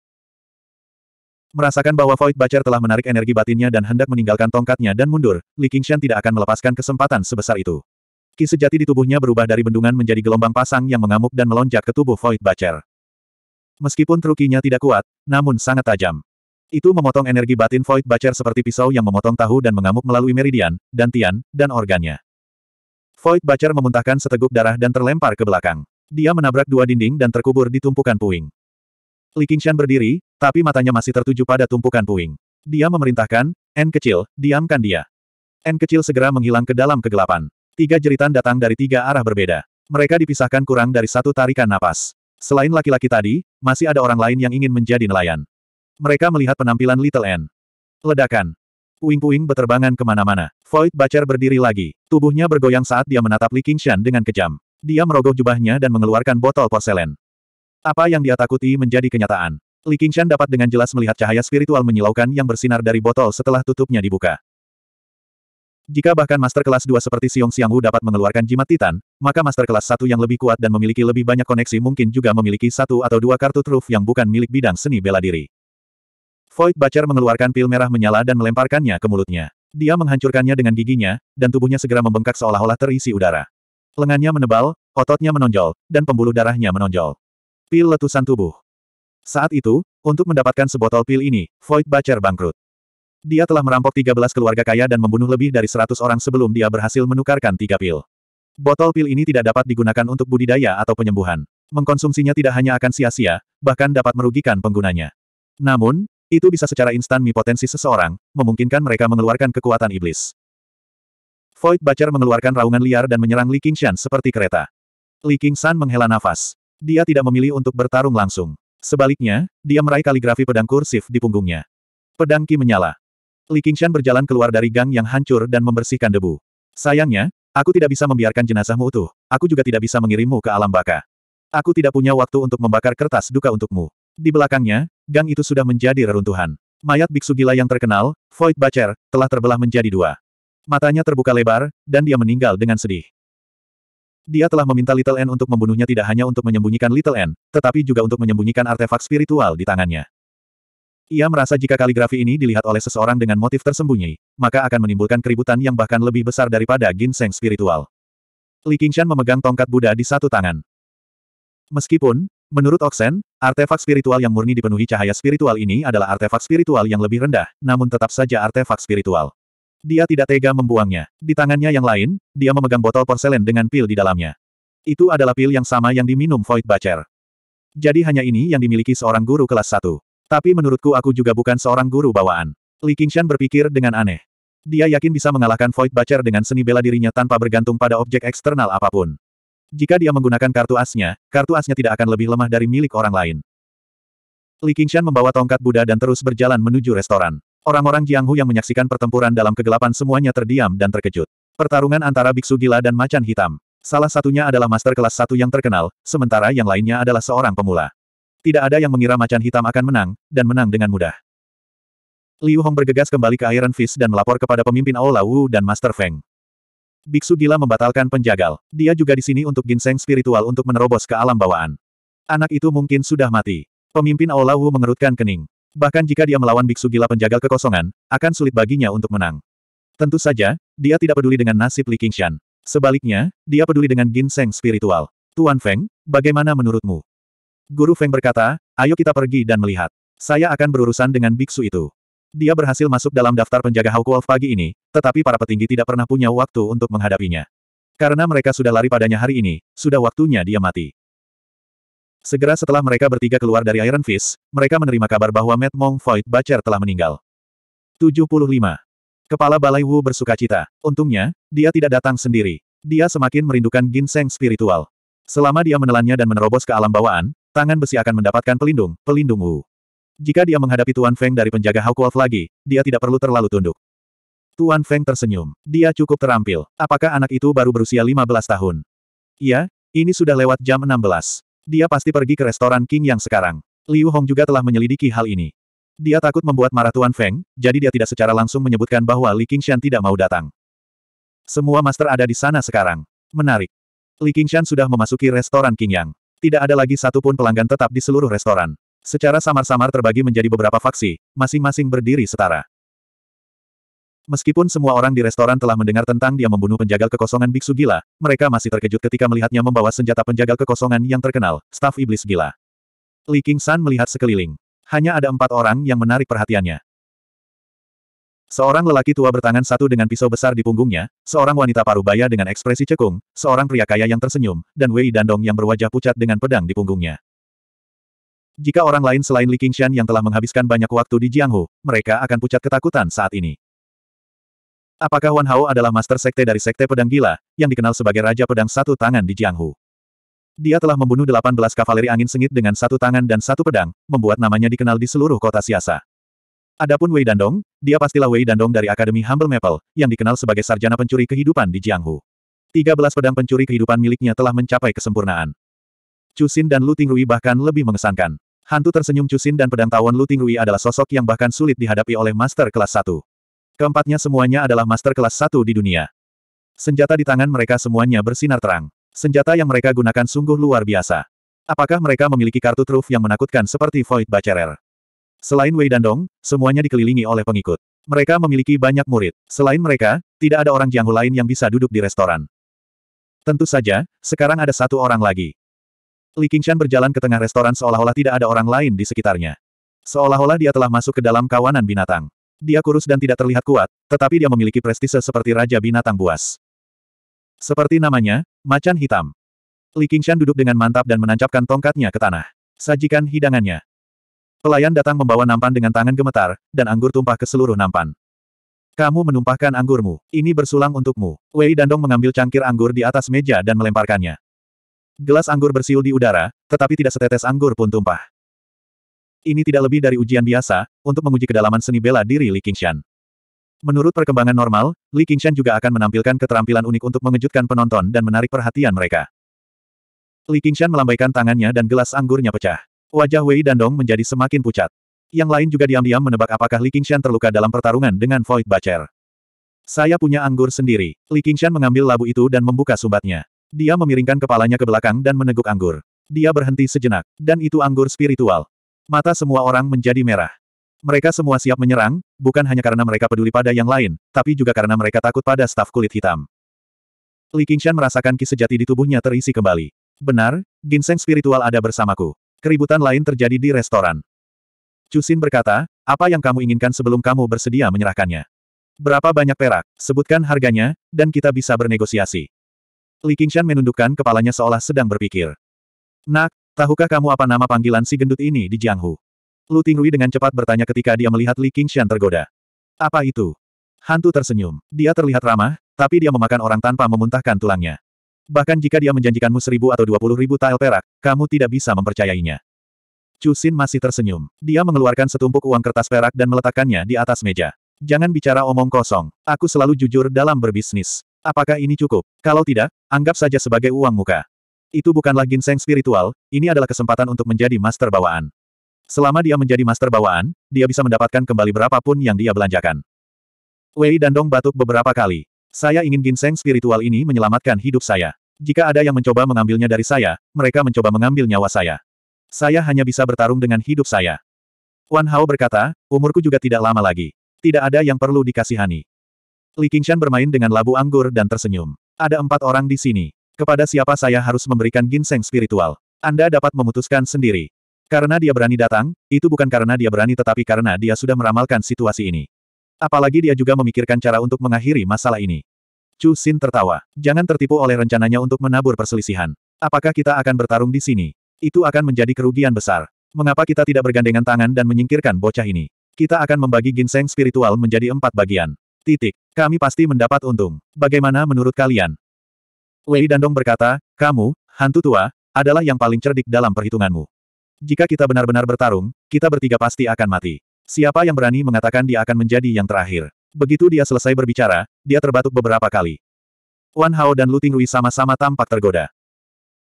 Merasakan bahwa Void Bacer telah menarik energi batinnya dan hendak meninggalkan tongkatnya dan mundur, Li Qingshan tidak akan melepaskan kesempatan sebesar itu. Ki sejati di tubuhnya berubah dari bendungan menjadi gelombang pasang yang mengamuk dan melonjak ke tubuh Void Bacer. Meskipun trukinya tidak kuat, namun sangat tajam. Itu memotong energi batin Void Bacer seperti pisau yang memotong tahu dan mengamuk melalui meridian, dantian, dan organnya. Void Bacer memuntahkan seteguk darah dan terlempar ke belakang. Dia menabrak dua dinding dan terkubur di tumpukan puing. Li Qingshan berdiri, tapi matanya masih tertuju pada tumpukan puing. Dia memerintahkan, N kecil, diamkan dia. N kecil segera menghilang ke dalam kegelapan. Tiga jeritan datang dari tiga arah berbeda. Mereka dipisahkan kurang dari satu tarikan napas. Selain laki-laki tadi, masih ada orang lain yang ingin menjadi nelayan. Mereka melihat penampilan Little N. Ledakan. Puing-puing beterbangan kemana-mana. Void Bacer berdiri lagi. Tubuhnya bergoyang saat dia menatap Li Qingshan dengan kejam. Dia merogoh jubahnya dan mengeluarkan botol porselen. Apa yang dia takuti menjadi kenyataan. Li Qingshan dapat dengan jelas melihat cahaya spiritual menyilaukan yang bersinar dari botol setelah tutupnya dibuka. Jika bahkan master kelas 2 seperti Xiong Wu dapat mengeluarkan jimat titan, maka master kelas 1 yang lebih kuat dan memiliki lebih banyak koneksi mungkin juga memiliki satu atau dua kartu truf yang bukan milik bidang seni bela diri. Void Bacer mengeluarkan pil merah menyala dan melemparkannya ke mulutnya. Dia menghancurkannya dengan giginya, dan tubuhnya segera membengkak seolah-olah terisi udara. Lengannya menebal, ototnya menonjol, dan pembuluh darahnya menonjol. Pil letusan tubuh. Saat itu, untuk mendapatkan sebotol pil ini, Void Butcher bangkrut. Dia telah merampok 13 keluarga kaya dan membunuh lebih dari 100 orang sebelum dia berhasil menukarkan tiga pil. Botol pil ini tidak dapat digunakan untuk budidaya atau penyembuhan. Mengkonsumsinya tidak hanya akan sia-sia, bahkan dapat merugikan penggunanya. Namun, itu bisa secara instan mi potensi seseorang, memungkinkan mereka mengeluarkan kekuatan iblis. Void Butcher mengeluarkan raungan liar dan menyerang Li Qingshan seperti kereta. Li Qingshan menghela nafas. Dia tidak memilih untuk bertarung langsung. Sebaliknya, dia meraih kaligrafi pedang kursif di punggungnya. Pedang Ki menyala. Li Qingshan berjalan keluar dari gang yang hancur dan membersihkan debu. Sayangnya, aku tidak bisa membiarkan jenazahmu utuh. Aku juga tidak bisa mengirimmu ke alam baka. Aku tidak punya waktu untuk membakar kertas duka untukmu. Di belakangnya, gang itu sudah menjadi reruntuhan. Mayat biksu gila yang terkenal, Void Bacher, telah terbelah menjadi dua. Matanya terbuka lebar, dan dia meninggal dengan sedih. Dia telah meminta Little N untuk membunuhnya tidak hanya untuk menyembunyikan Little N, tetapi juga untuk menyembunyikan artefak spiritual di tangannya. Ia merasa jika kaligrafi ini dilihat oleh seseorang dengan motif tersembunyi, maka akan menimbulkan keributan yang bahkan lebih besar daripada ginseng spiritual. Li Qingshan memegang tongkat Buddha di satu tangan. Meskipun, menurut Oxen, artefak spiritual yang murni dipenuhi cahaya spiritual ini adalah artefak spiritual yang lebih rendah, namun tetap saja artefak spiritual. Dia tidak tega membuangnya. Di tangannya yang lain, dia memegang botol porselen dengan pil di dalamnya. Itu adalah pil yang sama yang diminum Void Bacher. Jadi hanya ini yang dimiliki seorang guru kelas 1. Tapi menurutku aku juga bukan seorang guru bawaan. Li Qingshan berpikir dengan aneh. Dia yakin bisa mengalahkan Void Bacher dengan seni bela dirinya tanpa bergantung pada objek eksternal apapun. Jika dia menggunakan kartu asnya, kartu asnya tidak akan lebih lemah dari milik orang lain. Li Qingshan membawa tongkat Buddha dan terus berjalan menuju restoran. Orang-orang Jianghu yang menyaksikan pertempuran dalam kegelapan semuanya terdiam dan terkejut. Pertarungan antara biksu gila dan macan hitam. Salah satunya adalah master kelas satu yang terkenal, sementara yang lainnya adalah seorang pemula. Tidak ada yang mengira macan hitam akan menang, dan menang dengan mudah. Liu Hong bergegas kembali ke Iron Fist dan melapor kepada pemimpin Aula Wu dan Master Feng. Biksu gila membatalkan penjagal. Dia juga di sini untuk ginseng spiritual untuk menerobos ke alam bawaan. Anak itu mungkin sudah mati. Pemimpin Aula Wu mengerutkan kening. Bahkan jika dia melawan biksu gila penjagal kekosongan, akan sulit baginya untuk menang. Tentu saja, dia tidak peduli dengan nasib Li Qingshan. Sebaliknya, dia peduli dengan ginseng spiritual. Tuan Feng, bagaimana menurutmu? Guru Feng berkata, ayo kita pergi dan melihat. Saya akan berurusan dengan biksu itu. Dia berhasil masuk dalam daftar penjaga Hawk Wolf pagi ini, tetapi para petinggi tidak pernah punya waktu untuk menghadapinya. Karena mereka sudah lari padanya hari ini, sudah waktunya dia mati. Segera setelah mereka bertiga keluar dari Iron Fist, mereka menerima kabar bahwa Matt Mong Void Bacher telah meninggal. 75. Kepala Balai Wu bersuka cita. Untungnya, dia tidak datang sendiri. Dia semakin merindukan ginseng spiritual. Selama dia menelannya dan menerobos ke alam bawaan, tangan besi akan mendapatkan pelindung, pelindung Wu. Jika dia menghadapi Tuan Feng dari penjaga Hawkwolf lagi, dia tidak perlu terlalu tunduk. Tuan Feng tersenyum. Dia cukup terampil. Apakah anak itu baru berusia 15 tahun? Iya, ini sudah lewat jam 16. Dia pasti pergi ke restoran King yang sekarang. Liu Hong juga telah menyelidiki hal ini. Dia takut membuat marah Tuan Feng, jadi dia tidak secara langsung menyebutkan bahwa Li Qingshan tidak mau datang. Semua master ada di sana sekarang. Menarik. Li Qingshan sudah memasuki restoran King Yang. Tidak ada lagi satupun pelanggan tetap di seluruh restoran. Secara samar-samar terbagi menjadi beberapa faksi, masing-masing berdiri setara. Meskipun semua orang di restoran telah mendengar tentang dia membunuh penjagal kekosongan biksu gila, mereka masih terkejut ketika melihatnya membawa senjata penjagal kekosongan yang terkenal, staf iblis gila. Li King San melihat sekeliling. Hanya ada empat orang yang menarik perhatiannya. Seorang lelaki tua bertangan satu dengan pisau besar di punggungnya, seorang wanita paruh baya dengan ekspresi cekung, seorang pria kaya yang tersenyum, dan Wei Dandong yang berwajah pucat dengan pedang di punggungnya. Jika orang lain selain Li Qingshan yang telah menghabiskan banyak waktu di Jianghu, mereka akan pucat ketakutan saat ini. Apakah Wan Hao adalah master sekte dari sekte pedang gila, yang dikenal sebagai Raja Pedang Satu Tangan di Jianghu? Dia telah membunuh 18 kavaleri angin sengit dengan satu tangan dan satu pedang, membuat namanya dikenal di seluruh kota Siasa. Adapun Wei Dandong, dia pastilah Wei Dandong dari Akademi Humble Maple, yang dikenal sebagai sarjana pencuri kehidupan di Jianghu. 13 pedang pencuri kehidupan miliknya telah mencapai kesempurnaan. Cusin dan Lu Tingrui bahkan lebih mengesankan. Hantu tersenyum Cusin dan pedang tawon Lu Tingrui adalah sosok yang bahkan sulit dihadapi oleh master kelas 1. Keempatnya semuanya adalah master kelas satu di dunia. Senjata di tangan mereka semuanya bersinar terang. Senjata yang mereka gunakan sungguh luar biasa. Apakah mereka memiliki kartu truf yang menakutkan seperti Void Bacerer? Selain Wei dan Dong, semuanya dikelilingi oleh pengikut. Mereka memiliki banyak murid. Selain mereka, tidak ada orang Jianghu lain yang bisa duduk di restoran. Tentu saja, sekarang ada satu orang lagi. Li Qingshan berjalan ke tengah restoran seolah-olah tidak ada orang lain di sekitarnya. Seolah-olah dia telah masuk ke dalam kawanan binatang. Dia kurus dan tidak terlihat kuat, tetapi dia memiliki prestise seperti Raja Binatang Buas. Seperti namanya, macan hitam. Li Qingshan duduk dengan mantap dan menancapkan tongkatnya ke tanah. Sajikan hidangannya. Pelayan datang membawa nampan dengan tangan gemetar, dan anggur tumpah ke seluruh nampan. Kamu menumpahkan anggurmu, ini bersulang untukmu. Wei Dandong mengambil cangkir anggur di atas meja dan melemparkannya. Gelas anggur bersiul di udara, tetapi tidak setetes anggur pun tumpah. Ini tidak lebih dari ujian biasa, untuk menguji kedalaman seni bela diri Li Qingshan. Menurut perkembangan normal, Li Qingshan juga akan menampilkan keterampilan unik untuk mengejutkan penonton dan menarik perhatian mereka. Li Qingshan melambaikan tangannya dan gelas anggurnya pecah. Wajah Wei Dandong menjadi semakin pucat. Yang lain juga diam-diam menebak apakah Li Qingshan terluka dalam pertarungan dengan Void Bacher. Saya punya anggur sendiri. Li Qingshan mengambil labu itu dan membuka sumbatnya. Dia memiringkan kepalanya ke belakang dan meneguk anggur. Dia berhenti sejenak, dan itu anggur spiritual. Mata semua orang menjadi merah. Mereka semua siap menyerang, bukan hanya karena mereka peduli pada yang lain, tapi juga karena mereka takut pada staf kulit hitam. Li Qingshan merasakan ki sejati di tubuhnya terisi kembali. Benar, ginseng spiritual ada bersamaku. Keributan lain terjadi di restoran. Cusin berkata, apa yang kamu inginkan sebelum kamu bersedia menyerahkannya? Berapa banyak perak, sebutkan harganya, dan kita bisa bernegosiasi. Li Qingshan menundukkan kepalanya seolah sedang berpikir. Nak, Tahukah kamu apa nama panggilan si gendut ini di Jianghu? Lu Tingwei dengan cepat bertanya ketika dia melihat Li Qingshan tergoda. Apa itu? Hantu tersenyum. Dia terlihat ramah, tapi dia memakan orang tanpa memuntahkan tulangnya. Bahkan jika dia menjanjikanmu seribu atau dua puluh ribu tael perak, kamu tidak bisa mempercayainya. Cusin masih tersenyum. Dia mengeluarkan setumpuk uang kertas perak dan meletakkannya di atas meja. Jangan bicara omong kosong. Aku selalu jujur dalam berbisnis. Apakah ini cukup? Kalau tidak, anggap saja sebagai uang muka. Itu bukanlah ginseng spiritual, ini adalah kesempatan untuk menjadi master bawaan. Selama dia menjadi master bawaan, dia bisa mendapatkan kembali berapapun yang dia belanjakan. Wei Dandong batuk beberapa kali. Saya ingin ginseng spiritual ini menyelamatkan hidup saya. Jika ada yang mencoba mengambilnya dari saya, mereka mencoba mengambil nyawa saya. Saya hanya bisa bertarung dengan hidup saya. Wan Hao berkata, umurku juga tidak lama lagi. Tidak ada yang perlu dikasihani. Li Qingshan bermain dengan labu anggur dan tersenyum. Ada empat orang di sini. Kepada siapa saya harus memberikan ginseng spiritual? Anda dapat memutuskan sendiri. Karena dia berani datang, itu bukan karena dia berani tetapi karena dia sudah meramalkan situasi ini. Apalagi dia juga memikirkan cara untuk mengakhiri masalah ini. Chu Xin tertawa. Jangan tertipu oleh rencananya untuk menabur perselisihan. Apakah kita akan bertarung di sini? Itu akan menjadi kerugian besar. Mengapa kita tidak bergandengan tangan dan menyingkirkan bocah ini? Kita akan membagi ginseng spiritual menjadi empat bagian. Titik. Kami pasti mendapat untung. Bagaimana menurut kalian? Wei Dandong berkata, kamu, hantu tua, adalah yang paling cerdik dalam perhitunganmu. Jika kita benar-benar bertarung, kita bertiga pasti akan mati. Siapa yang berani mengatakan dia akan menjadi yang terakhir? Begitu dia selesai berbicara, dia terbatuk beberapa kali. Wan Hao dan Lu Tingrui sama-sama tampak tergoda.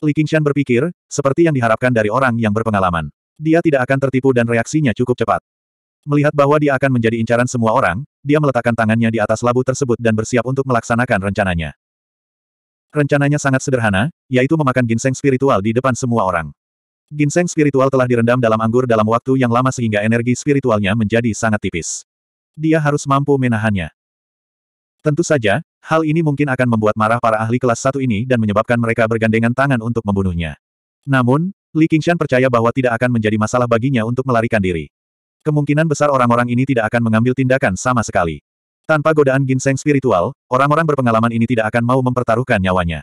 Li Qingshan berpikir, seperti yang diharapkan dari orang yang berpengalaman. Dia tidak akan tertipu dan reaksinya cukup cepat. Melihat bahwa dia akan menjadi incaran semua orang, dia meletakkan tangannya di atas labu tersebut dan bersiap untuk melaksanakan rencananya. Rencananya sangat sederhana, yaitu memakan ginseng spiritual di depan semua orang. Ginseng spiritual telah direndam dalam anggur dalam waktu yang lama sehingga energi spiritualnya menjadi sangat tipis. Dia harus mampu menahannya. Tentu saja, hal ini mungkin akan membuat marah para ahli kelas satu ini dan menyebabkan mereka bergandengan tangan untuk membunuhnya. Namun, Li Qingshan percaya bahwa tidak akan menjadi masalah baginya untuk melarikan diri. Kemungkinan besar orang-orang ini tidak akan mengambil tindakan sama sekali. Tanpa godaan ginseng spiritual, orang-orang berpengalaman ini tidak akan mau mempertaruhkan nyawanya.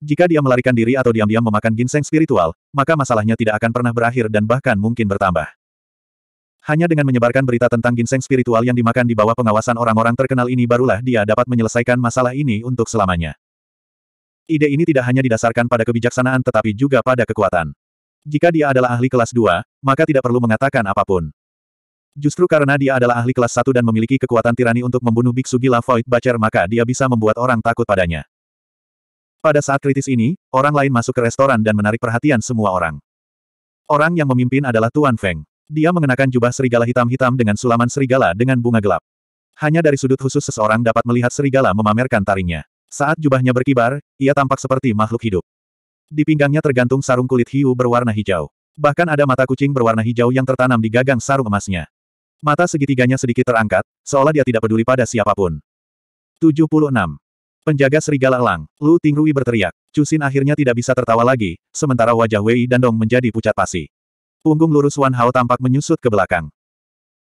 Jika dia melarikan diri atau diam-diam memakan ginseng spiritual, maka masalahnya tidak akan pernah berakhir dan bahkan mungkin bertambah. Hanya dengan menyebarkan berita tentang ginseng spiritual yang dimakan di bawah pengawasan orang-orang terkenal ini barulah dia dapat menyelesaikan masalah ini untuk selamanya. Ide ini tidak hanya didasarkan pada kebijaksanaan tetapi juga pada kekuatan. Jika dia adalah ahli kelas 2, maka tidak perlu mengatakan apapun. Justru karena dia adalah ahli kelas 1 dan memiliki kekuatan tirani untuk membunuh biksu gila Void Bacer maka dia bisa membuat orang takut padanya. Pada saat kritis ini, orang lain masuk ke restoran dan menarik perhatian semua orang. Orang yang memimpin adalah Tuan Feng. Dia mengenakan jubah serigala hitam-hitam dengan sulaman serigala dengan bunga gelap. Hanya dari sudut khusus seseorang dapat melihat serigala memamerkan taringnya. Saat jubahnya berkibar, ia tampak seperti makhluk hidup. Di pinggangnya tergantung sarung kulit hiu berwarna hijau. Bahkan ada mata kucing berwarna hijau yang tertanam di gagang sarung emasnya. Mata segitiganya sedikit terangkat, seolah dia tidak peduli pada siapapun. 76. Penjaga serigala elang, Lu Tingrui berteriak. Cusin akhirnya tidak bisa tertawa lagi, sementara wajah Wei dan Dong menjadi pucat pasi. Punggung lurus Wan Hao tampak menyusut ke belakang.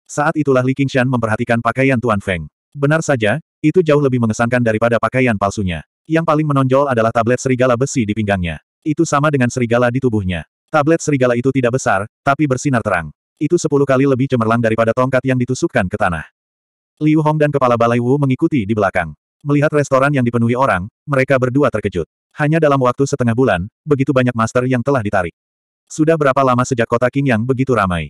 Saat itulah Li Qingshan memperhatikan pakaian Tuan Feng. Benar saja, itu jauh lebih mengesankan daripada pakaian palsunya. Yang paling menonjol adalah tablet serigala besi di pinggangnya. Itu sama dengan serigala di tubuhnya. Tablet serigala itu tidak besar, tapi bersinar terang. Itu sepuluh kali lebih cemerlang daripada tongkat yang ditusukkan ke tanah. Liu Hong dan kepala balai Wu mengikuti di belakang. Melihat restoran yang dipenuhi orang, mereka berdua terkejut. Hanya dalam waktu setengah bulan, begitu banyak master yang telah ditarik. Sudah berapa lama sejak kota King yang begitu ramai?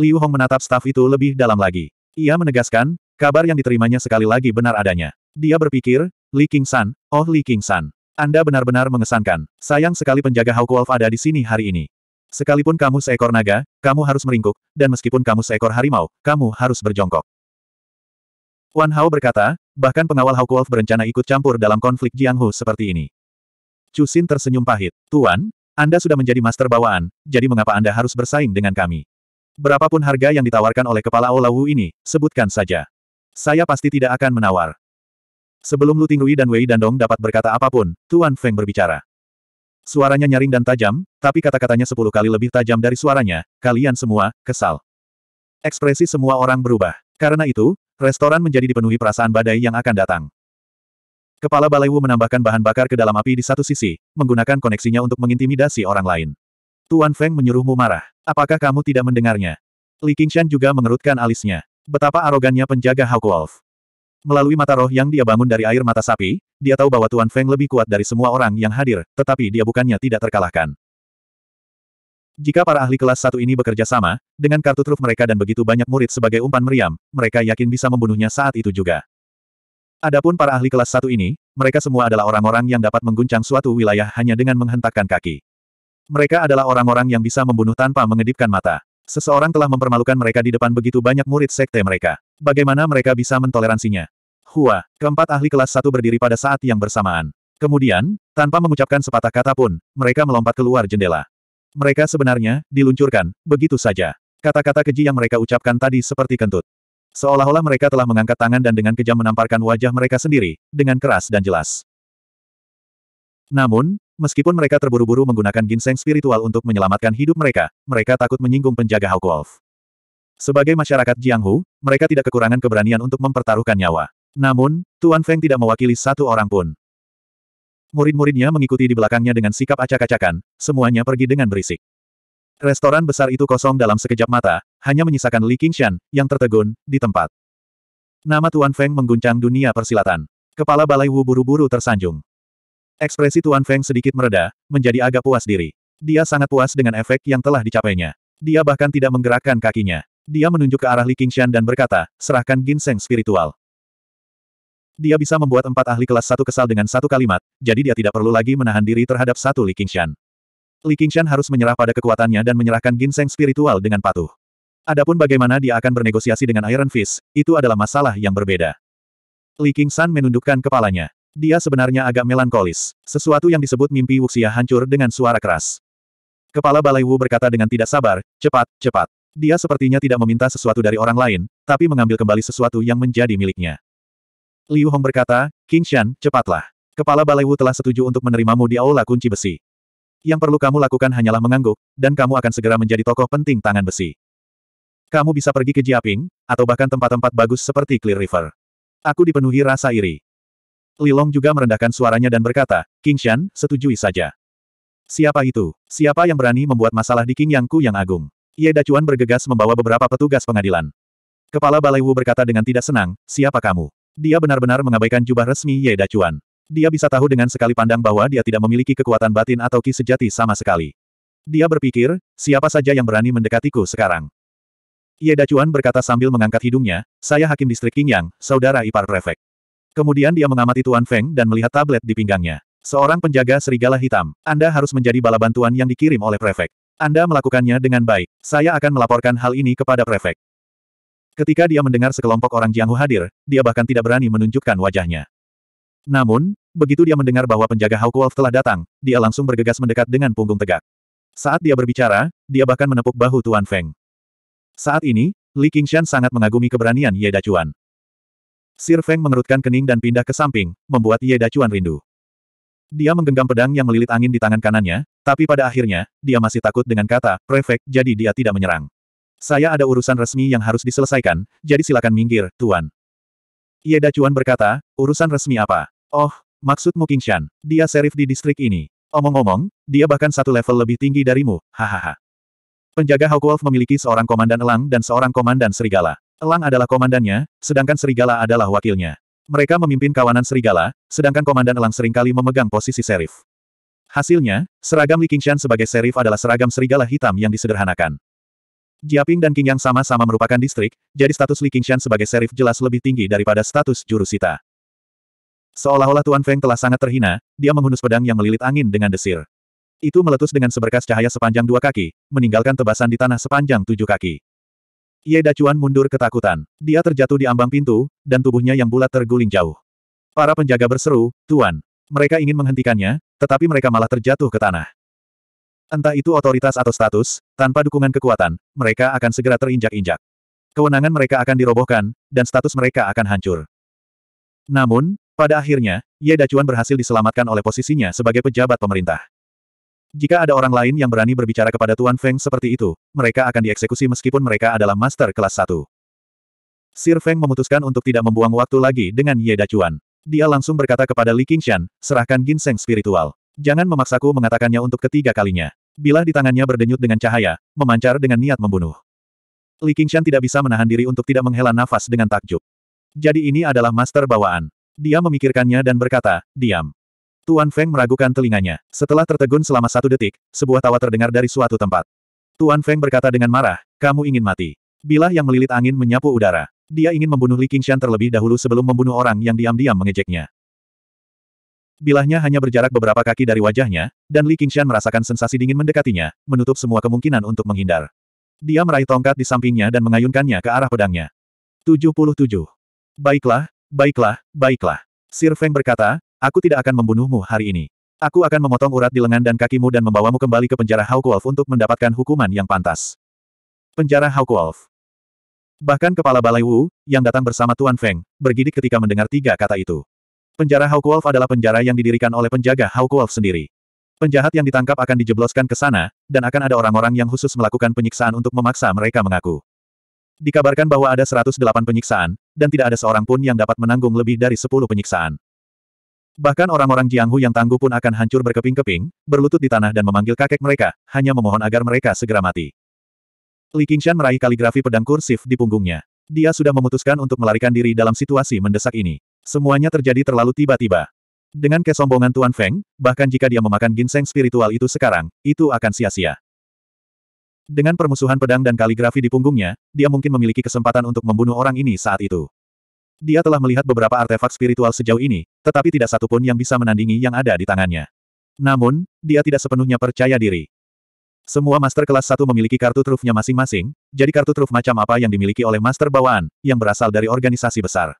Liu Hong menatap staf itu lebih dalam lagi. Ia menegaskan, kabar yang diterimanya sekali lagi benar adanya. Dia berpikir, Li King San, oh Li King San. Anda benar-benar mengesankan. Sayang sekali penjaga Hawk Wolf ada di sini hari ini. Sekalipun kamu seekor naga, kamu harus meringkuk, dan meskipun kamu seekor harimau, kamu harus berjongkok. Wan Hao berkata, bahkan pengawal Hao Wolf berencana ikut campur dalam konflik Jiang Hu seperti ini. Chu Xin tersenyum pahit. Tuan, Anda sudah menjadi master bawaan, jadi mengapa Anda harus bersaing dengan kami? Berapapun harga yang ditawarkan oleh kepala Olawu ini, sebutkan saja. Saya pasti tidak akan menawar. Sebelum Lu Tingrui dan Wei Dandong dapat berkata apapun, Tuan Feng berbicara. Suaranya nyaring dan tajam, tapi kata-katanya sepuluh kali lebih tajam dari suaranya, kalian semua, kesal. Ekspresi semua orang berubah. Karena itu, restoran menjadi dipenuhi perasaan badai yang akan datang. Kepala Balai Wu menambahkan bahan bakar ke dalam api di satu sisi, menggunakan koneksinya untuk mengintimidasi orang lain. Tuan Feng menyuruhmu marah. Apakah kamu tidak mendengarnya? Li Qingshan juga mengerutkan alisnya. Betapa arogannya penjaga Hawk Wolf. Melalui mata roh yang dia bangun dari air mata sapi, dia tahu bahwa Tuan Feng lebih kuat dari semua orang yang hadir, tetapi dia bukannya tidak terkalahkan. Jika para ahli kelas satu ini bekerja sama, dengan kartu truf mereka dan begitu banyak murid sebagai umpan meriam, mereka yakin bisa membunuhnya saat itu juga. Adapun para ahli kelas satu ini, mereka semua adalah orang-orang yang dapat mengguncang suatu wilayah hanya dengan menghentakkan kaki. Mereka adalah orang-orang yang bisa membunuh tanpa mengedipkan mata. Seseorang telah mempermalukan mereka di depan begitu banyak murid sekte mereka. Bagaimana mereka bisa mentoleransinya? Hua, keempat ahli kelas satu berdiri pada saat yang bersamaan. Kemudian, tanpa mengucapkan sepatah kata pun, mereka melompat keluar jendela. Mereka sebenarnya, diluncurkan, begitu saja. Kata-kata keji yang mereka ucapkan tadi seperti kentut. Seolah-olah mereka telah mengangkat tangan dan dengan kejam menamparkan wajah mereka sendiri, dengan keras dan jelas. Namun, meskipun mereka terburu-buru menggunakan ginseng spiritual untuk menyelamatkan hidup mereka, mereka takut menyinggung penjaga Hawk Sebagai masyarakat Jianghu, mereka tidak kekurangan keberanian untuk mempertaruhkan nyawa. Namun, Tuan Feng tidak mewakili satu orang pun. Murid-muridnya mengikuti di belakangnya dengan sikap acak-acakan, semuanya pergi dengan berisik. Restoran besar itu kosong dalam sekejap mata, hanya menyisakan Li Qingshan, yang tertegun, di tempat. Nama Tuan Feng mengguncang dunia persilatan. Kepala Balai Wu buru-buru tersanjung. Ekspresi Tuan Feng sedikit mereda, menjadi agak puas diri. Dia sangat puas dengan efek yang telah dicapainya. Dia bahkan tidak menggerakkan kakinya. Dia menunjuk ke arah Li Qingshan dan berkata, serahkan ginseng spiritual. Dia bisa membuat empat ahli kelas satu kesal dengan satu kalimat, jadi dia tidak perlu lagi menahan diri terhadap satu Li Qingshan. Li Qingshan harus menyerah pada kekuatannya dan menyerahkan ginseng spiritual dengan patuh. Adapun bagaimana dia akan bernegosiasi dengan Iron Fist, itu adalah masalah yang berbeda. Li Qingshan menundukkan kepalanya. Dia sebenarnya agak melankolis. Sesuatu yang disebut mimpi Wuxia hancur dengan suara keras. Kepala Balai Wu berkata dengan tidak sabar, cepat, cepat. Dia sepertinya tidak meminta sesuatu dari orang lain, tapi mengambil kembali sesuatu yang menjadi miliknya. Liu Hong berkata, King Shan, cepatlah. Kepala Balai Wu telah setuju untuk menerimamu di Aula Kunci Besi. Yang perlu kamu lakukan hanyalah mengangguk, dan kamu akan segera menjadi tokoh penting tangan besi. Kamu bisa pergi ke Jiaping, atau bahkan tempat-tempat bagus seperti Clear River. Aku dipenuhi rasa iri. Li Long juga merendahkan suaranya dan berkata, King Shan, setujui saja. Siapa itu? Siapa yang berani membuat masalah di King Yang Ku yang agung? Ye Dacuan bergegas membawa beberapa petugas pengadilan. Kepala Balai Wu berkata dengan tidak senang, siapa kamu? Dia benar-benar mengabaikan jubah resmi Ye Dacuan. Dia bisa tahu dengan sekali pandang bahwa dia tidak memiliki kekuatan batin atau ki sejati sama sekali. Dia berpikir, siapa saja yang berani mendekatiku sekarang? Ye Dacuan berkata sambil mengangkat hidungnya, saya hakim distrik Qingyang, saudara ipar prefek. Kemudian dia mengamati Tuan Feng dan melihat tablet di pinggangnya. Seorang penjaga serigala hitam, Anda harus menjadi bala bantuan yang dikirim oleh prefek. Anda melakukannya dengan baik. Saya akan melaporkan hal ini kepada prefek. Ketika dia mendengar sekelompok orang Jianghu hadir, dia bahkan tidak berani menunjukkan wajahnya. Namun, begitu dia mendengar bahwa penjaga Hawk Wolf telah datang, dia langsung bergegas mendekat dengan punggung tegak. Saat dia berbicara, dia bahkan menepuk bahu Tuan Feng. Saat ini, Li Qingshan sangat mengagumi keberanian Ye Dacuan. Sir Feng mengerutkan kening dan pindah ke samping, membuat Ye Dacuan rindu. Dia menggenggam pedang yang melilit angin di tangan kanannya, tapi pada akhirnya, dia masih takut dengan kata, prefek, jadi dia tidak menyerang. Saya ada urusan resmi yang harus diselesaikan, jadi silakan minggir, Tuan. Ye iya Dacuan berkata, urusan resmi apa? Oh, maksudmu Kingshan, dia serif di distrik ini. Omong-omong, dia bahkan satu level lebih tinggi darimu, hahaha. Penjaga Hawkwolf memiliki seorang komandan elang dan seorang komandan serigala. Elang adalah komandannya, sedangkan serigala adalah wakilnya. Mereka memimpin kawanan serigala, sedangkan komandan elang seringkali memegang posisi serif. Hasilnya, seragam Li Qingshan sebagai serif adalah seragam serigala hitam yang disederhanakan. Jiaping dan King yang sama-sama merupakan distrik, jadi status Li Qingshan sebagai serif jelas lebih tinggi daripada status jurusita. Seolah-olah Tuan Feng telah sangat terhina, dia menghunus pedang yang melilit angin dengan desir. Itu meletus dengan seberkas cahaya sepanjang dua kaki, meninggalkan tebasan di tanah sepanjang tujuh kaki. Ye Dacuan mundur ketakutan. Dia terjatuh di ambang pintu, dan tubuhnya yang bulat terguling jauh. Para penjaga berseru, Tuan. Mereka ingin menghentikannya, tetapi mereka malah terjatuh ke tanah. Entah itu otoritas atau status, tanpa dukungan kekuatan, mereka akan segera terinjak-injak. Kewenangan mereka akan dirobohkan, dan status mereka akan hancur. Namun, pada akhirnya, Ye Dacuan berhasil diselamatkan oleh posisinya sebagai pejabat pemerintah. Jika ada orang lain yang berani berbicara kepada Tuan Feng seperti itu, mereka akan dieksekusi meskipun mereka adalah master kelas 1. Sir Feng memutuskan untuk tidak membuang waktu lagi dengan Ye Dacuan. Dia langsung berkata kepada Li Qingshan, serahkan ginseng spiritual. Jangan memaksaku mengatakannya untuk ketiga kalinya. Bilah di tangannya berdenyut dengan cahaya, memancar dengan niat membunuh. Li Qingshan tidak bisa menahan diri untuk tidak menghela nafas dengan takjub. Jadi ini adalah master bawaan. Dia memikirkannya dan berkata, diam. Tuan Feng meragukan telinganya. Setelah tertegun selama satu detik, sebuah tawa terdengar dari suatu tempat. Tuan Feng berkata dengan marah, kamu ingin mati. Bilah yang melilit angin menyapu udara. Dia ingin membunuh Li Qingshan terlebih dahulu sebelum membunuh orang yang diam-diam mengejeknya. Bilahnya hanya berjarak beberapa kaki dari wajahnya, dan Li Qingshan merasakan sensasi dingin mendekatinya, menutup semua kemungkinan untuk menghindar. Dia meraih tongkat di sampingnya dan mengayunkannya ke arah pedangnya. 77. Baiklah, baiklah, baiklah. Sir Feng berkata, aku tidak akan membunuhmu hari ini. Aku akan memotong urat di lengan dan kakimu dan membawamu kembali ke penjara Hawk Wolf untuk mendapatkan hukuman yang pantas. Penjara Hawk Wolf. Bahkan kepala Balai Wu, yang datang bersama Tuan Feng, bergidik ketika mendengar tiga kata itu. Penjara Hawkwolf adalah penjara yang didirikan oleh penjaga Hawkwolf sendiri. Penjahat yang ditangkap akan dijebloskan ke sana, dan akan ada orang-orang yang khusus melakukan penyiksaan untuk memaksa mereka mengaku. Dikabarkan bahwa ada 108 penyiksaan, dan tidak ada seorang pun yang dapat menanggung lebih dari 10 penyiksaan. Bahkan orang-orang Jianghu yang tangguh pun akan hancur berkeping-keping, berlutut di tanah dan memanggil kakek mereka, hanya memohon agar mereka segera mati. Li Qingshan meraih kaligrafi pedang kursif di punggungnya. Dia sudah memutuskan untuk melarikan diri dalam situasi mendesak ini. Semuanya terjadi terlalu tiba-tiba. Dengan kesombongan Tuan Feng, bahkan jika dia memakan ginseng spiritual itu sekarang, itu akan sia-sia. Dengan permusuhan pedang dan kaligrafi di punggungnya, dia mungkin memiliki kesempatan untuk membunuh orang ini saat itu. Dia telah melihat beberapa artefak spiritual sejauh ini, tetapi tidak satu pun yang bisa menandingi yang ada di tangannya. Namun, dia tidak sepenuhnya percaya diri. Semua master kelas 1 memiliki kartu trufnya masing-masing, jadi kartu truf macam apa yang dimiliki oleh master bawaan, yang berasal dari organisasi besar.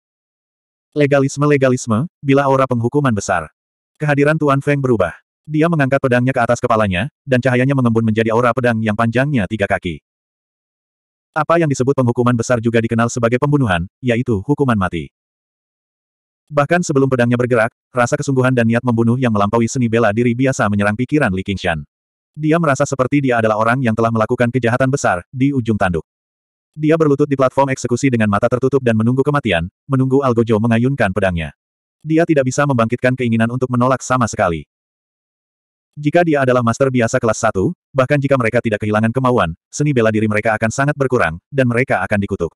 Legalisme-legalisme, bila aura penghukuman besar. Kehadiran Tuan Feng berubah. Dia mengangkat pedangnya ke atas kepalanya, dan cahayanya mengembun menjadi aura pedang yang panjangnya tiga kaki. Apa yang disebut penghukuman besar juga dikenal sebagai pembunuhan, yaitu hukuman mati. Bahkan sebelum pedangnya bergerak, rasa kesungguhan dan niat membunuh yang melampaui seni bela diri biasa menyerang pikiran Li Qingshan. Dia merasa seperti dia adalah orang yang telah melakukan kejahatan besar, di ujung tanduk. Dia berlutut di platform eksekusi dengan mata tertutup dan menunggu kematian, menunggu Algojo mengayunkan pedangnya. Dia tidak bisa membangkitkan keinginan untuk menolak sama sekali. Jika dia adalah master biasa kelas 1, bahkan jika mereka tidak kehilangan kemauan, seni bela diri mereka akan sangat berkurang, dan mereka akan dikutuk.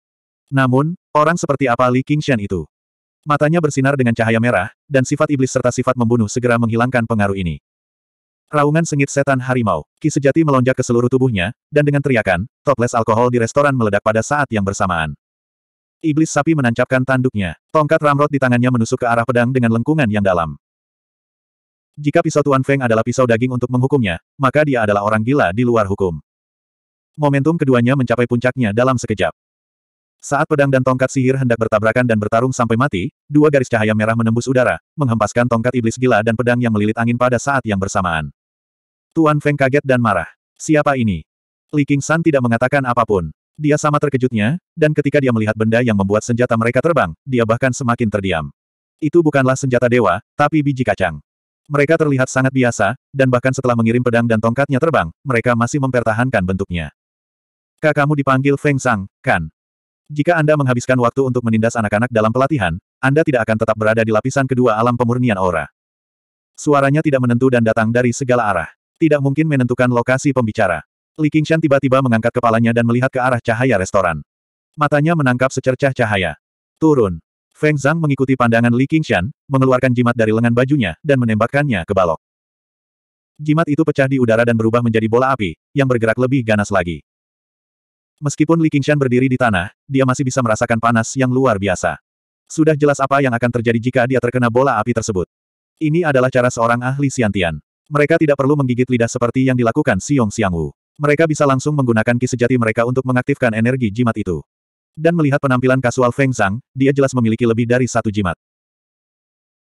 Namun, orang seperti apa Li Qingshan itu? Matanya bersinar dengan cahaya merah, dan sifat iblis serta sifat membunuh segera menghilangkan pengaruh ini. Raungan sengit setan harimau, ki sejati melonjak ke seluruh tubuhnya, dan dengan teriakan, toples alkohol di restoran meledak pada saat yang bersamaan. Iblis sapi menancapkan tanduknya. Tongkat ramrod di tangannya menusuk ke arah pedang dengan lengkungan yang dalam. Jika pisau Tuan Feng adalah pisau daging untuk menghukumnya, maka dia adalah orang gila di luar hukum. Momentum keduanya mencapai puncaknya dalam sekejap. Saat pedang dan tongkat sihir hendak bertabrakan dan bertarung sampai mati, dua garis cahaya merah menembus udara, menghempaskan tongkat iblis gila dan pedang yang melilit angin pada saat yang bersamaan. Tuan Feng kaget dan marah. Siapa ini? Li San tidak mengatakan apapun. Dia sama terkejutnya, dan ketika dia melihat benda yang membuat senjata mereka terbang, dia bahkan semakin terdiam. Itu bukanlah senjata dewa, tapi biji kacang. Mereka terlihat sangat biasa, dan bahkan setelah mengirim pedang dan tongkatnya terbang, mereka masih mempertahankan bentuknya. Kakakmu dipanggil Feng Sang, kan? Jika Anda menghabiskan waktu untuk menindas anak-anak dalam pelatihan, Anda tidak akan tetap berada di lapisan kedua alam pemurnian aura. Suaranya tidak menentu dan datang dari segala arah. Tidak mungkin menentukan lokasi pembicara. Li Qingshan tiba-tiba mengangkat kepalanya dan melihat ke arah cahaya restoran. Matanya menangkap secercah cahaya. Turun. Feng Zhang mengikuti pandangan Li Qingshan, mengeluarkan jimat dari lengan bajunya, dan menembakkannya ke balok. Jimat itu pecah di udara dan berubah menjadi bola api, yang bergerak lebih ganas lagi. Meskipun Li Qingshan berdiri di tanah, dia masih bisa merasakan panas yang luar biasa. Sudah jelas apa yang akan terjadi jika dia terkena bola api tersebut. Ini adalah cara seorang ahli siantian. Mereka tidak perlu menggigit lidah seperti yang dilakukan Xiong Xiangwu. Mereka bisa langsung menggunakan ki sejati mereka untuk mengaktifkan energi jimat itu. Dan melihat penampilan kasual Feng Zhang, dia jelas memiliki lebih dari satu jimat.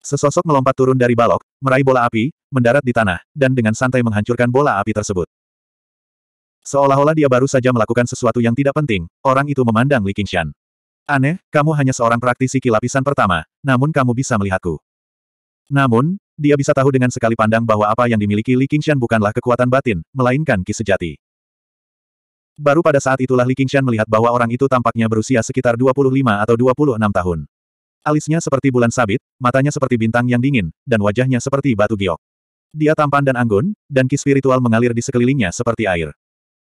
Sesosok melompat turun dari balok, meraih bola api, mendarat di tanah, dan dengan santai menghancurkan bola api tersebut. Seolah-olah dia baru saja melakukan sesuatu yang tidak penting, orang itu memandang Li Qingshan. Aneh, kamu hanya seorang praktisi kilapisan pertama, namun kamu bisa melihatku. Namun, dia bisa tahu dengan sekali pandang bahwa apa yang dimiliki Li Qingshan bukanlah kekuatan batin, melainkan ki sejati. Baru pada saat itulah Li Qingshan melihat bahwa orang itu tampaknya berusia sekitar 25 atau 26 tahun. Alisnya seperti bulan sabit, matanya seperti bintang yang dingin, dan wajahnya seperti batu giok. Dia tampan dan anggun, dan ki spiritual mengalir di sekelilingnya seperti air.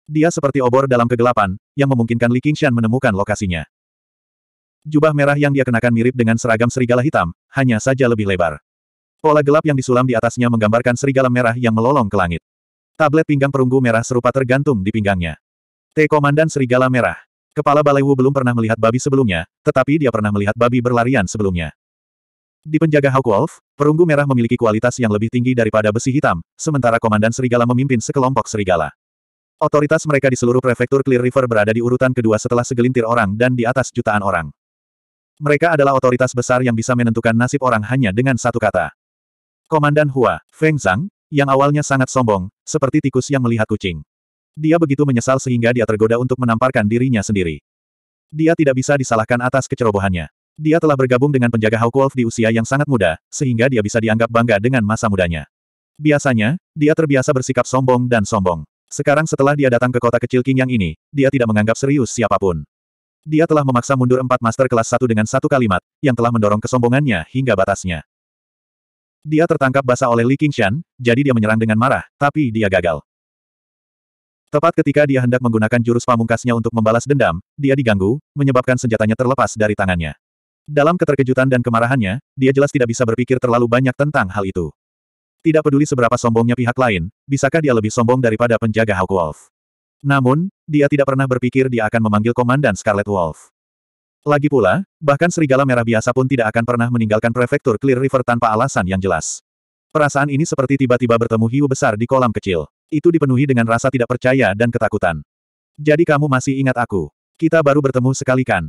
Dia seperti obor dalam kegelapan, yang memungkinkan Li Qingshan menemukan lokasinya. Jubah merah yang dia kenakan mirip dengan seragam serigala hitam, hanya saja lebih lebar. Pola gelap yang disulam di atasnya menggambarkan serigala merah yang melolong ke langit. Tablet pinggang perunggu merah serupa tergantung di pinggangnya. T. Komandan Serigala Merah. Kepala Wu belum pernah melihat babi sebelumnya, tetapi dia pernah melihat babi berlarian sebelumnya. Di penjaga Hawk Wolf, perunggu merah memiliki kualitas yang lebih tinggi daripada besi hitam, sementara Komandan Serigala memimpin sekelompok serigala. Otoritas mereka di seluruh prefektur Clear River berada di urutan kedua setelah segelintir orang dan di atas jutaan orang. Mereka adalah otoritas besar yang bisa menentukan nasib orang hanya dengan satu kata. Komandan Hua, Feng Zhang, yang awalnya sangat sombong, seperti tikus yang melihat kucing. Dia begitu menyesal sehingga dia tergoda untuk menamparkan dirinya sendiri. Dia tidak bisa disalahkan atas kecerobohannya. Dia telah bergabung dengan penjaga Hawk Wolf di usia yang sangat muda, sehingga dia bisa dianggap bangga dengan masa mudanya. Biasanya, dia terbiasa bersikap sombong dan sombong. Sekarang setelah dia datang ke kota kecil King yang ini, dia tidak menganggap serius siapapun. Dia telah memaksa mundur empat master kelas satu dengan satu kalimat, yang telah mendorong kesombongannya hingga batasnya. Dia tertangkap basah oleh Li Qingshan, jadi dia menyerang dengan marah, tapi dia gagal. Tepat ketika dia hendak menggunakan jurus pamungkasnya untuk membalas dendam, dia diganggu, menyebabkan senjatanya terlepas dari tangannya. Dalam keterkejutan dan kemarahannya, dia jelas tidak bisa berpikir terlalu banyak tentang hal itu. Tidak peduli seberapa sombongnya pihak lain, bisakah dia lebih sombong daripada penjaga Hawk Wolf? Namun, dia tidak pernah berpikir dia akan memanggil Komandan Scarlet Wolf. Lagi pula, bahkan serigala merah biasa pun tidak akan pernah meninggalkan prefektur Clear River tanpa alasan yang jelas. Perasaan ini seperti tiba-tiba bertemu hiu besar di kolam kecil. Itu dipenuhi dengan rasa tidak percaya dan ketakutan. Jadi kamu masih ingat aku. Kita baru bertemu sekali kan?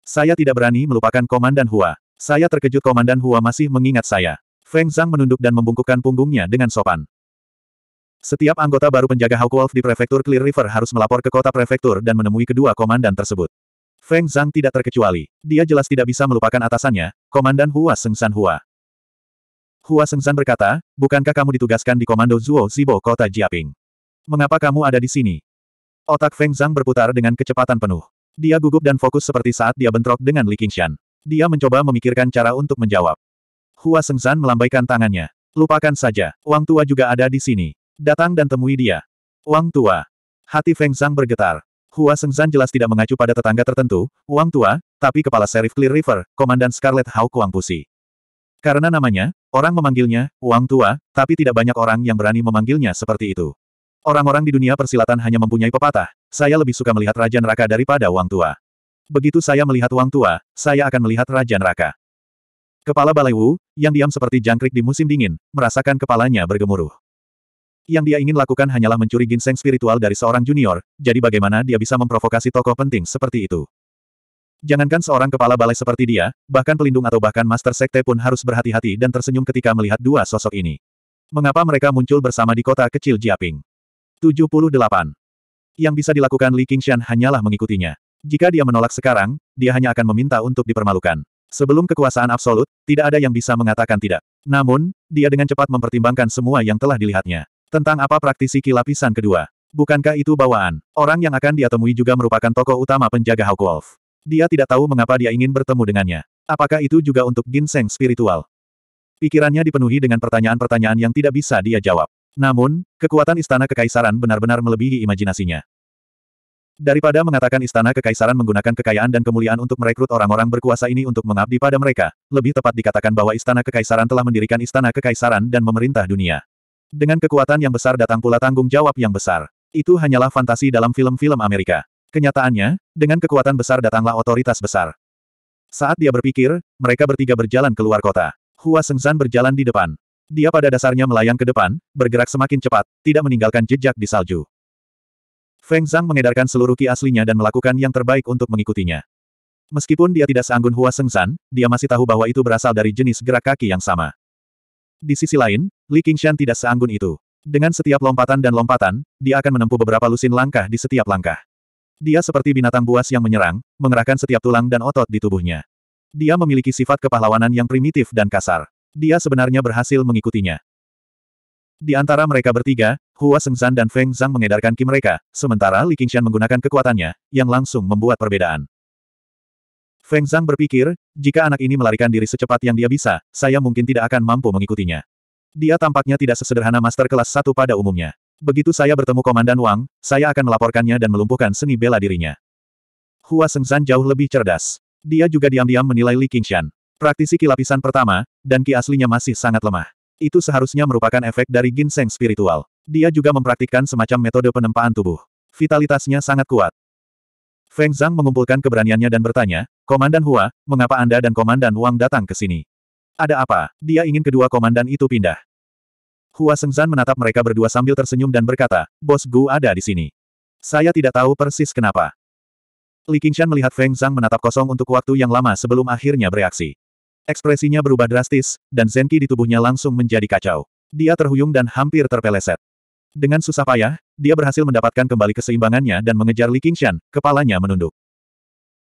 Saya tidak berani melupakan Komandan Hua. Saya terkejut Komandan Hua masih mengingat saya. Feng Zhang menunduk dan membungkukkan punggungnya dengan sopan. Setiap anggota baru penjaga Hawk Wolf di prefektur Clear River harus melapor ke kota prefektur dan menemui kedua komandan tersebut. Feng Zhang tidak terkecuali. Dia jelas tidak bisa melupakan atasannya, Komandan Hua Sengsan Hua. Hua Sengsan berkata, bukankah kamu ditugaskan di Komando Zuo Zibo Kota Jiaping? Mengapa kamu ada di sini? Otak Feng Zhang berputar dengan kecepatan penuh. Dia gugup dan fokus seperti saat dia bentrok dengan Li Qingshan. Dia mencoba memikirkan cara untuk menjawab. Hua Sengsan melambaikan tangannya. Lupakan saja, Wang Tua juga ada di sini. Datang dan temui dia. Wang Tua. Hati Feng Zhang bergetar. Hua Sengzan jelas tidak mengacu pada tetangga tertentu, Wang Tua, tapi kepala serif Clear River, Komandan Scarlet Hao Kuang Pusi. Karena namanya, orang memanggilnya, Wang Tua, tapi tidak banyak orang yang berani memanggilnya seperti itu. Orang-orang di dunia persilatan hanya mempunyai pepatah, saya lebih suka melihat Raja Neraka daripada Wang Tua. Begitu saya melihat Wang Tua, saya akan melihat Raja Neraka. Kepala Balai Wu, yang diam seperti jangkrik di musim dingin, merasakan kepalanya bergemuruh. Yang dia ingin lakukan hanyalah mencuri ginseng spiritual dari seorang junior, jadi bagaimana dia bisa memprovokasi tokoh penting seperti itu? Jangankan seorang kepala balai seperti dia, bahkan pelindung atau bahkan master sekte pun harus berhati-hati dan tersenyum ketika melihat dua sosok ini. Mengapa mereka muncul bersama di kota kecil Jiaping? 78. Yang bisa dilakukan Li Qingshan hanyalah mengikutinya. Jika dia menolak sekarang, dia hanya akan meminta untuk dipermalukan. Sebelum kekuasaan absolut, tidak ada yang bisa mengatakan tidak. Namun, dia dengan cepat mempertimbangkan semua yang telah dilihatnya. Tentang apa praktisi kilapisan kedua? Bukankah itu bawaan? Orang yang akan dia temui juga merupakan tokoh utama penjaga Hawk Wolf. Dia tidak tahu mengapa dia ingin bertemu dengannya. Apakah itu juga untuk ginseng spiritual? Pikirannya dipenuhi dengan pertanyaan-pertanyaan yang tidak bisa dia jawab. Namun, kekuatan istana kekaisaran benar-benar melebihi imajinasinya. Daripada mengatakan istana kekaisaran menggunakan kekayaan dan kemuliaan untuk merekrut orang-orang berkuasa ini untuk mengabdi pada mereka, lebih tepat dikatakan bahwa istana kekaisaran telah mendirikan istana kekaisaran dan memerintah dunia. Dengan kekuatan yang besar datang pula tanggung jawab yang besar. Itu hanyalah fantasi dalam film-film Amerika. Kenyataannya, dengan kekuatan besar datanglah otoritas besar. Saat dia berpikir, mereka bertiga berjalan keluar kota. Hua Sengsan berjalan di depan. Dia pada dasarnya melayang ke depan, bergerak semakin cepat, tidak meninggalkan jejak di salju. Feng Zhang mengedarkan seluruh ki aslinya dan melakukan yang terbaik untuk mengikutinya. Meskipun dia tidak seanggun Hua Sengsan, dia masih tahu bahwa itu berasal dari jenis gerak kaki yang sama. Di sisi lain, Li Qingshan tidak seanggun itu. Dengan setiap lompatan dan lompatan, dia akan menempuh beberapa lusin langkah di setiap langkah. Dia seperti binatang buas yang menyerang, mengerahkan setiap tulang dan otot di tubuhnya. Dia memiliki sifat kepahlawanan yang primitif dan kasar. Dia sebenarnya berhasil mengikutinya. Di antara mereka bertiga, Hua Sengzan dan Feng Zhang mengedarkan ki mereka, sementara Li Qingshan menggunakan kekuatannya, yang langsung membuat perbedaan. Feng Zhang berpikir, jika anak ini melarikan diri secepat yang dia bisa, saya mungkin tidak akan mampu mengikutinya. Dia tampaknya tidak sesederhana master kelas satu pada umumnya. Begitu saya bertemu Komandan Wang, saya akan melaporkannya dan melumpuhkan seni bela dirinya. Hua Sengzan jauh lebih cerdas. Dia juga diam-diam menilai Li Qingshan. Praktisi ki pertama, dan ki aslinya masih sangat lemah. Itu seharusnya merupakan efek dari ginseng spiritual. Dia juga mempraktikkan semacam metode penempaan tubuh. Vitalitasnya sangat kuat. Feng Zhang mengumpulkan keberaniannya dan bertanya, Komandan Hua, mengapa Anda dan Komandan Wang datang ke sini? Ada apa? Dia ingin kedua komandan itu pindah. Hua Sengzan menatap mereka berdua sambil tersenyum dan berkata, Bos Gu ada di sini. Saya tidak tahu persis kenapa. Li Qingshan melihat Feng Zhang menatap kosong untuk waktu yang lama sebelum akhirnya bereaksi. Ekspresinya berubah drastis, dan zenki di tubuhnya langsung menjadi kacau. Dia terhuyung dan hampir terpeleset. Dengan susah payah, dia berhasil mendapatkan kembali keseimbangannya dan mengejar Li Qingshan, kepalanya menunduk.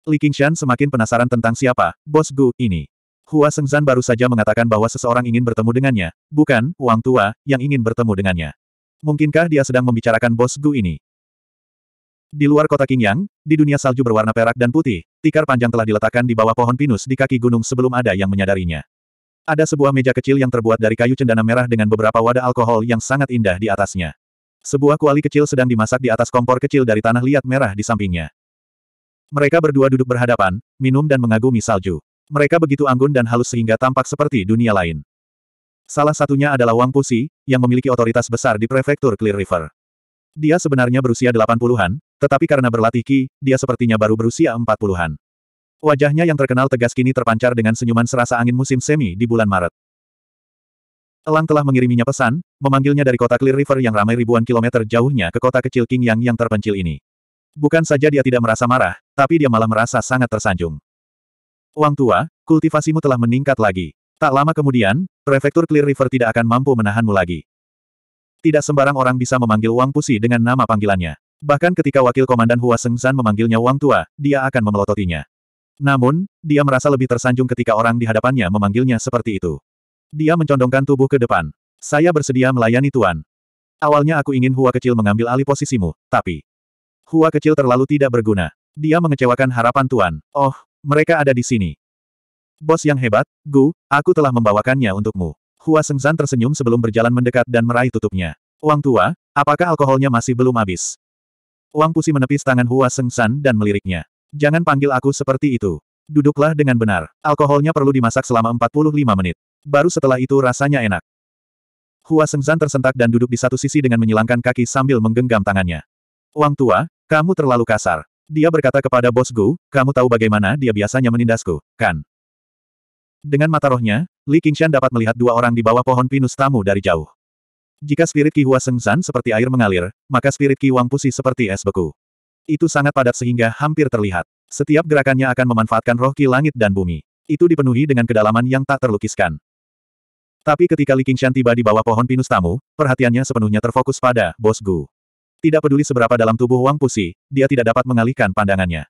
Li Qingshan semakin penasaran tentang siapa, bos Gu, ini. Hua Sengzan baru saja mengatakan bahwa seseorang ingin bertemu dengannya, bukan, Wang Tua, yang ingin bertemu dengannya. Mungkinkah dia sedang membicarakan bos Gu ini? Di luar kota Qingyang, di dunia salju berwarna perak dan putih, tikar panjang telah diletakkan di bawah pohon pinus di kaki gunung sebelum ada yang menyadarinya. Ada sebuah meja kecil yang terbuat dari kayu cendana merah dengan beberapa wadah alkohol yang sangat indah di atasnya. Sebuah kuali kecil sedang dimasak di atas kompor kecil dari tanah liat merah di sampingnya. Mereka berdua duduk berhadapan, minum dan mengagumi salju. Mereka begitu anggun dan halus sehingga tampak seperti dunia lain. Salah satunya adalah Wang Pusi, yang memiliki otoritas besar di prefektur Clear River. Dia sebenarnya berusia 80-an, tetapi karena berlatih Ki, dia sepertinya baru berusia 40-an. Wajahnya yang terkenal tegas kini terpancar dengan senyuman serasa angin musim semi di bulan Maret. Elang telah mengiriminya pesan, memanggilnya dari kota Clear River yang ramai ribuan kilometer jauhnya ke kota kecil King Yang yang terpencil ini. Bukan saja dia tidak merasa marah, tapi dia malah merasa sangat tersanjung. Wang tua, kultivasimu telah meningkat lagi. Tak lama kemudian, prefektur Clear River tidak akan mampu menahanmu lagi. Tidak sembarang orang bisa memanggil Wang Pusi dengan nama panggilannya. Bahkan ketika wakil komandan Hua Sengzan memanggilnya Wang Tua, dia akan memelototinya. Namun, dia merasa lebih tersanjung ketika orang di hadapannya memanggilnya seperti itu. Dia mencondongkan tubuh ke depan. Saya bersedia melayani Tuan. Awalnya aku ingin Hua kecil mengambil alih posisimu, tapi... Hua kecil terlalu tidak berguna. Dia mengecewakan harapan Tuan. Oh, mereka ada di sini. Bos yang hebat, Gu, aku telah membawakannya untukmu. Hua Sengzan tersenyum sebelum berjalan mendekat dan meraih tutupnya. Uang tua, apakah alkoholnya masih belum habis? Wang Pusi menepis tangan Hua Sengzan dan meliriknya. Jangan panggil aku seperti itu. Duduklah dengan benar. Alkoholnya perlu dimasak selama 45 menit. Baru setelah itu rasanya enak. Hua Sengzan tersentak dan duduk di satu sisi dengan menyilangkan kaki sambil menggenggam tangannya. Uang tua, kamu terlalu kasar. Dia berkata kepada bos Gu, kamu tahu bagaimana dia biasanya menindasku, kan? Dengan mata rohnya, Li Qingshan dapat melihat dua orang di bawah pohon pinus tamu dari jauh. Jika spirit Ki Hua Sengsan seperti air mengalir, maka spirit Ki Wang Pusi seperti es beku. Itu sangat padat sehingga hampir terlihat. Setiap gerakannya akan memanfaatkan roh ki langit dan bumi. Itu dipenuhi dengan kedalaman yang tak terlukiskan. Tapi ketika Li Qingshan tiba di bawah pohon pinus tamu, perhatiannya sepenuhnya terfokus pada bos Gu. Tidak peduli seberapa dalam tubuh Wang Pusi, dia tidak dapat mengalihkan pandangannya.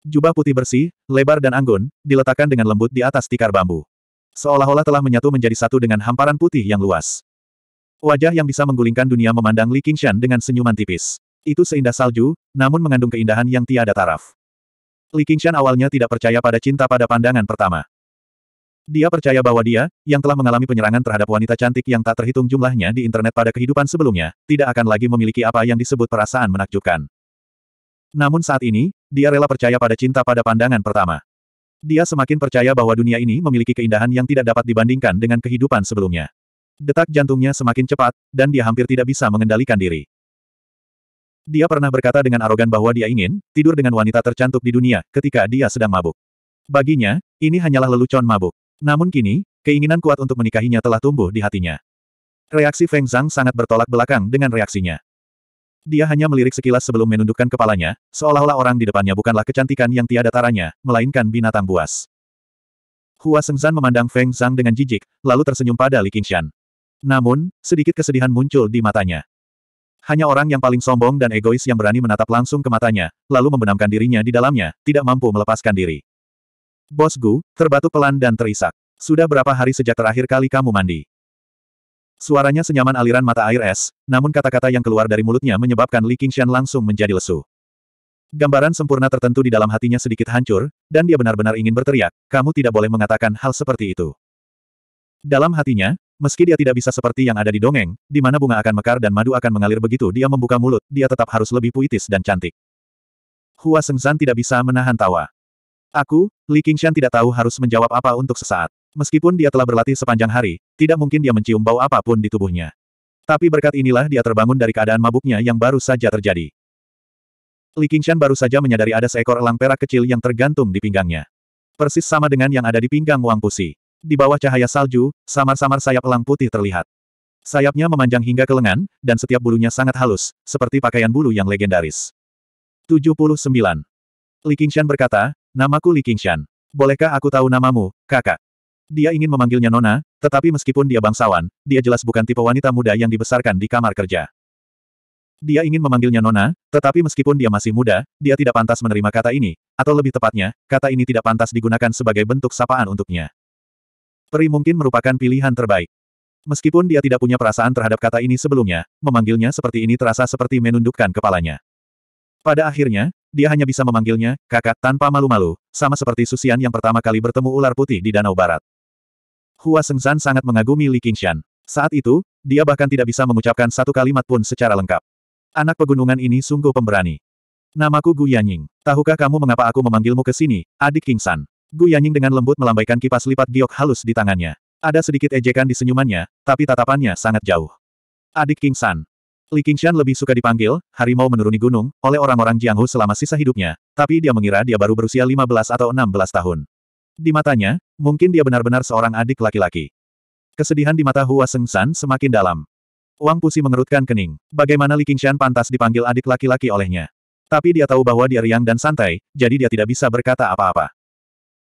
Jubah putih bersih, lebar dan anggun, diletakkan dengan lembut di atas tikar bambu. Seolah-olah telah menyatu menjadi satu dengan hamparan putih yang luas. Wajah yang bisa menggulingkan dunia memandang Li Qingshan dengan senyuman tipis. Itu seindah salju, namun mengandung keindahan yang tiada taraf. Li Qingshan awalnya tidak percaya pada cinta pada pandangan pertama. Dia percaya bahwa dia, yang telah mengalami penyerangan terhadap wanita cantik yang tak terhitung jumlahnya di internet pada kehidupan sebelumnya, tidak akan lagi memiliki apa yang disebut perasaan menakjubkan. Namun saat ini, dia rela percaya pada cinta pada pandangan pertama. Dia semakin percaya bahwa dunia ini memiliki keindahan yang tidak dapat dibandingkan dengan kehidupan sebelumnya. Detak jantungnya semakin cepat, dan dia hampir tidak bisa mengendalikan diri. Dia pernah berkata dengan arogan bahwa dia ingin tidur dengan wanita tercantik di dunia ketika dia sedang mabuk. Baginya, ini hanyalah lelucon mabuk. Namun kini, keinginan kuat untuk menikahinya telah tumbuh di hatinya. Reaksi Feng Zhang sangat bertolak belakang dengan reaksinya. Dia hanya melirik sekilas sebelum menundukkan kepalanya, seolah-olah orang di depannya bukanlah kecantikan yang tiada taranya, melainkan binatang buas. Hua Sengzan memandang Feng Zhang dengan jijik, lalu tersenyum pada Li Qingshan. Namun, sedikit kesedihan muncul di matanya. Hanya orang yang paling sombong dan egois yang berani menatap langsung ke matanya, lalu membenamkan dirinya di dalamnya, tidak mampu melepaskan diri. Bos Gu, terbatuk pelan dan terisak. Sudah berapa hari sejak terakhir kali kamu mandi? Suaranya senyaman aliran mata air es, namun kata-kata yang keluar dari mulutnya menyebabkan Li Qingshan langsung menjadi lesu. Gambaran sempurna tertentu di dalam hatinya sedikit hancur, dan dia benar-benar ingin berteriak, kamu tidak boleh mengatakan hal seperti itu. Dalam hatinya, meski dia tidak bisa seperti yang ada di dongeng, di mana bunga akan mekar dan madu akan mengalir begitu dia membuka mulut, dia tetap harus lebih puitis dan cantik. Hua Sengzan tidak bisa menahan tawa. Aku, Li Qingshan tidak tahu harus menjawab apa untuk sesaat. Meskipun dia telah berlatih sepanjang hari, tidak mungkin dia mencium bau apapun di tubuhnya. Tapi berkat inilah dia terbangun dari keadaan mabuknya yang baru saja terjadi. Li Qingshan baru saja menyadari ada seekor elang perak kecil yang tergantung di pinggangnya. Persis sama dengan yang ada di pinggang Wang Pusi. Di bawah cahaya salju, samar-samar sayap elang putih terlihat. Sayapnya memanjang hingga ke lengan, dan setiap bulunya sangat halus, seperti pakaian bulu yang legendaris. 79. Li Qingshan berkata, Namaku Li Qingshan. Bolehkah aku tahu namamu, kakak? Dia ingin memanggilnya Nona, tetapi meskipun dia bangsawan, dia jelas bukan tipe wanita muda yang dibesarkan di kamar kerja. Dia ingin memanggilnya Nona, tetapi meskipun dia masih muda, dia tidak pantas menerima kata ini, atau lebih tepatnya, kata ini tidak pantas digunakan sebagai bentuk sapaan untuknya. Peri mungkin merupakan pilihan terbaik. Meskipun dia tidak punya perasaan terhadap kata ini sebelumnya, memanggilnya seperti ini terasa seperti menundukkan kepalanya. Pada akhirnya, dia hanya bisa memanggilnya, kakak, tanpa malu-malu, sama seperti Susian yang pertama kali bertemu ular putih di Danau Barat. Hua Sengzan sangat mengagumi Li Qingshan. Saat itu, dia bahkan tidak bisa mengucapkan satu kalimat pun secara lengkap. Anak pegunungan ini sungguh pemberani. Namaku Gu Yanying. Tahukah kamu mengapa aku memanggilmu ke sini, adik Kingsan? Gu Yanying dengan lembut melambaikan kipas lipat giok halus di tangannya. Ada sedikit ejekan di senyumannya, tapi tatapannya sangat jauh. Adik Kingsan, Li Qingshan lebih suka dipanggil, harimau menuruni gunung, oleh orang-orang Jianghu selama sisa hidupnya, tapi dia mengira dia baru berusia 15 atau 16 tahun. Di matanya, mungkin dia benar-benar seorang adik laki-laki. Kesedihan di mata Hua Seng San semakin dalam. Wang Pusi mengerutkan kening. Bagaimana Li Qingshan pantas dipanggil adik laki-laki olehnya? Tapi dia tahu bahwa dia riang dan santai, jadi dia tidak bisa berkata apa-apa.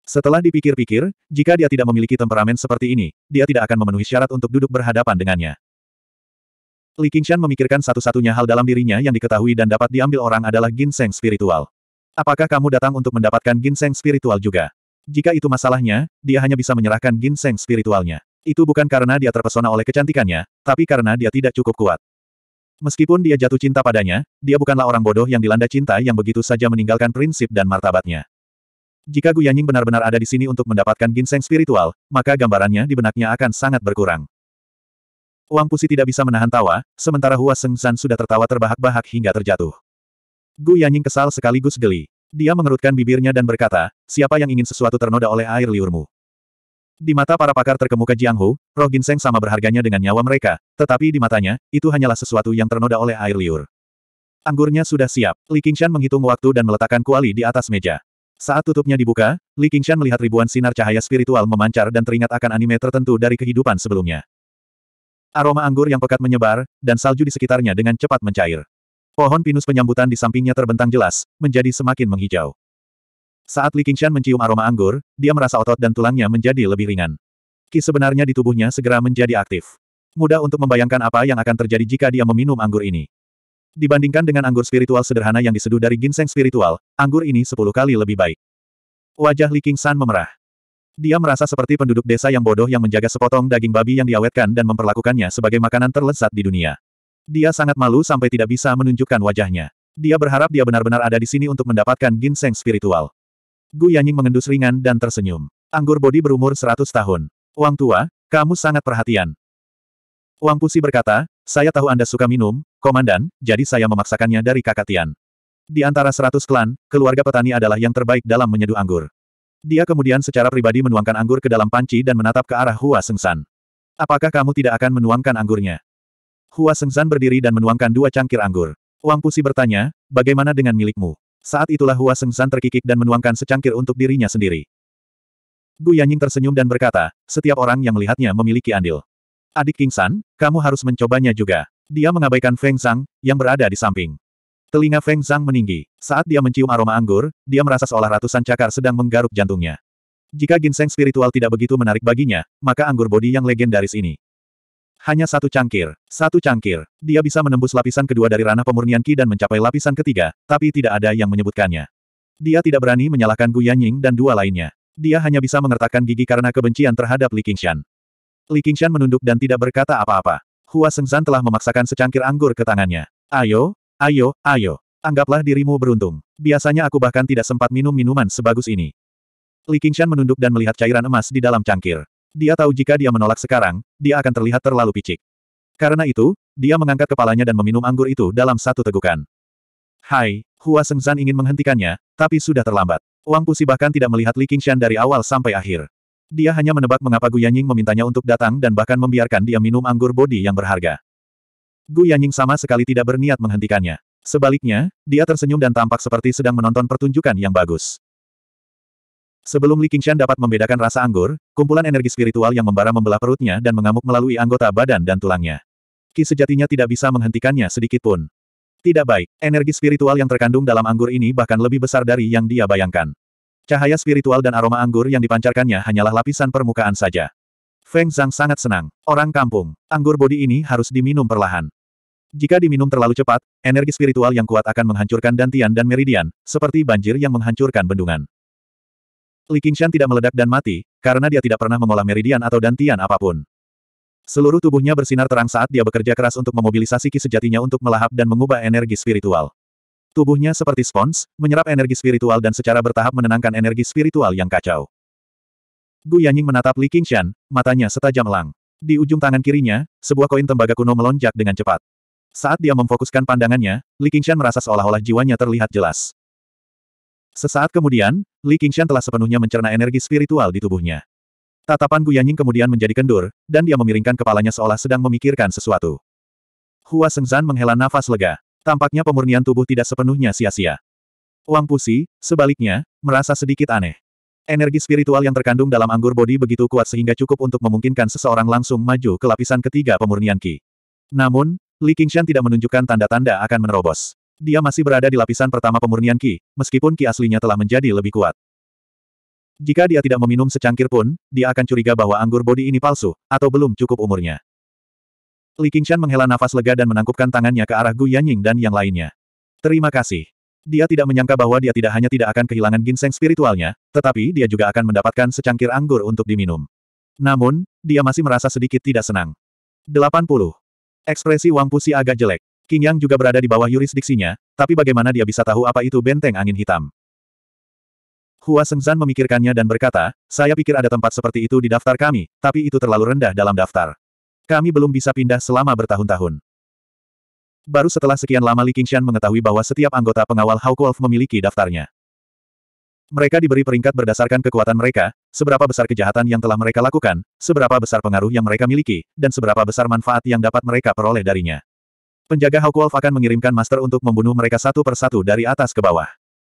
Setelah dipikir-pikir, jika dia tidak memiliki temperamen seperti ini, dia tidak akan memenuhi syarat untuk duduk berhadapan dengannya. Li Qingshan memikirkan satu-satunya hal dalam dirinya yang diketahui dan dapat diambil orang adalah ginseng spiritual. Apakah kamu datang untuk mendapatkan ginseng spiritual juga? Jika itu masalahnya, dia hanya bisa menyerahkan ginseng spiritualnya. Itu bukan karena dia terpesona oleh kecantikannya, tapi karena dia tidak cukup kuat. Meskipun dia jatuh cinta padanya, dia bukanlah orang bodoh yang dilanda cinta yang begitu saja meninggalkan prinsip dan martabatnya. Jika Gu Yanying benar-benar ada di sini untuk mendapatkan ginseng spiritual, maka gambarannya di benaknya akan sangat berkurang. Wang Pusi tidak bisa menahan tawa, sementara Hua San sudah tertawa terbahak-bahak hingga terjatuh. Gu Yanying kesal sekaligus geli. Dia mengerutkan bibirnya dan berkata, siapa yang ingin sesuatu ternoda oleh air liurmu? Di mata para pakar terkemuka Jiang Hu, roh ginseng sama berharganya dengan nyawa mereka, tetapi di matanya, itu hanyalah sesuatu yang ternoda oleh air liur. Anggurnya sudah siap, Li Qingshan menghitung waktu dan meletakkan kuali di atas meja. Saat tutupnya dibuka, Li Qingshan melihat ribuan sinar cahaya spiritual memancar dan teringat akan anime tertentu dari kehidupan sebelumnya. Aroma anggur yang pekat menyebar, dan salju di sekitarnya dengan cepat mencair. Pohon pinus penyambutan di sampingnya terbentang jelas, menjadi semakin menghijau. Saat Li Qingshan mencium aroma anggur, dia merasa otot dan tulangnya menjadi lebih ringan. Ki sebenarnya di tubuhnya segera menjadi aktif. Mudah untuk membayangkan apa yang akan terjadi jika dia meminum anggur ini. Dibandingkan dengan anggur spiritual sederhana yang diseduh dari ginseng spiritual, anggur ini sepuluh kali lebih baik. Wajah Li Qingshan memerah. Dia merasa seperti penduduk desa yang bodoh yang menjaga sepotong daging babi yang diawetkan dan memperlakukannya sebagai makanan terlezat di dunia. Dia sangat malu sampai tidak bisa menunjukkan wajahnya. Dia berharap dia benar-benar ada di sini untuk mendapatkan ginseng spiritual. Gu Yanying mengendus ringan dan tersenyum. Anggur Bodi berumur 100 tahun. Wang Tua, kamu sangat perhatian. Wang Pusi berkata, saya tahu Anda suka minum, komandan, jadi saya memaksakannya dari kakak Tian. Di antara 100 klan, keluarga petani adalah yang terbaik dalam menyeduh anggur. Dia kemudian secara pribadi menuangkan anggur ke dalam panci dan menatap ke arah Hua Sengsan. Apakah kamu tidak akan menuangkan anggurnya? Hua Sengsan berdiri dan menuangkan dua cangkir anggur. Wang Pusi bertanya, bagaimana dengan milikmu? Saat itulah Hua Sengsan terkikik dan menuangkan secangkir untuk dirinya sendiri. Gu Yanying tersenyum dan berkata, setiap orang yang melihatnya memiliki andil. Adik King San, kamu harus mencobanya juga. Dia mengabaikan Feng Sang, yang berada di samping. Telinga Feng Zhang meninggi. Saat dia mencium aroma anggur, dia merasa seolah ratusan cakar sedang menggaruk jantungnya. Jika ginseng spiritual tidak begitu menarik baginya, maka anggur bodi yang legendaris ini. Hanya satu cangkir. Satu cangkir. Dia bisa menembus lapisan kedua dari ranah pemurnian Qi dan mencapai lapisan ketiga, tapi tidak ada yang menyebutkannya. Dia tidak berani menyalahkan Gu Yanying dan dua lainnya. Dia hanya bisa mengertakkan gigi karena kebencian terhadap Li Qingshan. Li Qingshan menunduk dan tidak berkata apa-apa. Hua Sengzan telah memaksakan secangkir anggur ke tangannya. Ayo, Ayo, ayo. Anggaplah dirimu beruntung. Biasanya aku bahkan tidak sempat minum minuman sebagus ini. Li Qingshan menunduk dan melihat cairan emas di dalam cangkir. Dia tahu jika dia menolak sekarang, dia akan terlihat terlalu picik. Karena itu, dia mengangkat kepalanya dan meminum anggur itu dalam satu tegukan. Hai, Hua Sengzan ingin menghentikannya, tapi sudah terlambat. Wang Pusi bahkan tidak melihat Li Qingshan dari awal sampai akhir. Dia hanya menebak mengapa Gu Yanying memintanya untuk datang dan bahkan membiarkan dia minum anggur bodi yang berharga. Gu Yanying sama sekali tidak berniat menghentikannya. Sebaliknya, dia tersenyum dan tampak seperti sedang menonton pertunjukan yang bagus. Sebelum Li Qingshan dapat membedakan rasa anggur, kumpulan energi spiritual yang membara membelah perutnya dan mengamuk melalui anggota badan dan tulangnya. Ki sejatinya tidak bisa menghentikannya sedikitpun. Tidak baik, energi spiritual yang terkandung dalam anggur ini bahkan lebih besar dari yang dia bayangkan. Cahaya spiritual dan aroma anggur yang dipancarkannya hanyalah lapisan permukaan saja. Feng Zhang sangat senang. Orang kampung, anggur bodi ini harus diminum perlahan. Jika diminum terlalu cepat, energi spiritual yang kuat akan menghancurkan Dantian dan Meridian, seperti banjir yang menghancurkan bendungan. Li Qingshan tidak meledak dan mati, karena dia tidak pernah mengolah Meridian atau Dantian apapun. Seluruh tubuhnya bersinar terang saat dia bekerja keras untuk memobilisasi ki sejatinya untuk melahap dan mengubah energi spiritual. Tubuhnya seperti spons, menyerap energi spiritual dan secara bertahap menenangkan energi spiritual yang kacau. Gu Yanying menatap Li Qingshan, matanya setajam elang. Di ujung tangan kirinya, sebuah koin tembaga kuno melonjak dengan cepat. Saat dia memfokuskan pandangannya, Li Qingshan merasa seolah-olah jiwanya terlihat jelas. Sesaat kemudian, Li Qingshan telah sepenuhnya mencerna energi spiritual di tubuhnya. Tatapan Gu Yanying kemudian menjadi kendur, dan dia memiringkan kepalanya seolah sedang memikirkan sesuatu. Hua Sengzan menghela nafas lega. Tampaknya pemurnian tubuh tidak sepenuhnya sia-sia. Wang Pusi, sebaliknya, merasa sedikit aneh. Energi spiritual yang terkandung dalam anggur bodi begitu kuat sehingga cukup untuk memungkinkan seseorang langsung maju ke lapisan ketiga pemurnian Ki. Namun, Li Qingshan tidak menunjukkan tanda-tanda akan menerobos. Dia masih berada di lapisan pertama pemurnian Ki, meskipun Ki aslinya telah menjadi lebih kuat. Jika dia tidak meminum secangkir pun, dia akan curiga bahwa anggur bodi ini palsu, atau belum cukup umurnya. Li Qingshan menghela nafas lega dan menangkupkan tangannya ke arah Gu Yanying dan yang lainnya. Terima kasih. Dia tidak menyangka bahwa dia tidak hanya tidak akan kehilangan ginseng spiritualnya, tetapi dia juga akan mendapatkan secangkir anggur untuk diminum. Namun, dia masih merasa sedikit tidak senang. 80. Ekspresi Wang Pusi agak jelek. King Yang juga berada di bawah yurisdiksinya, tapi bagaimana dia bisa tahu apa itu benteng angin hitam? Hua Sengzan memikirkannya dan berkata, saya pikir ada tempat seperti itu di daftar kami, tapi itu terlalu rendah dalam daftar. Kami belum bisa pindah selama bertahun-tahun. Baru setelah sekian lama Li Qingshan mengetahui bahwa setiap anggota pengawal Hawk Wolf memiliki daftarnya. Mereka diberi peringkat berdasarkan kekuatan mereka, seberapa besar kejahatan yang telah mereka lakukan, seberapa besar pengaruh yang mereka miliki, dan seberapa besar manfaat yang dapat mereka peroleh darinya. Penjaga Hawk Wolf akan mengirimkan master untuk membunuh mereka satu persatu dari atas ke bawah.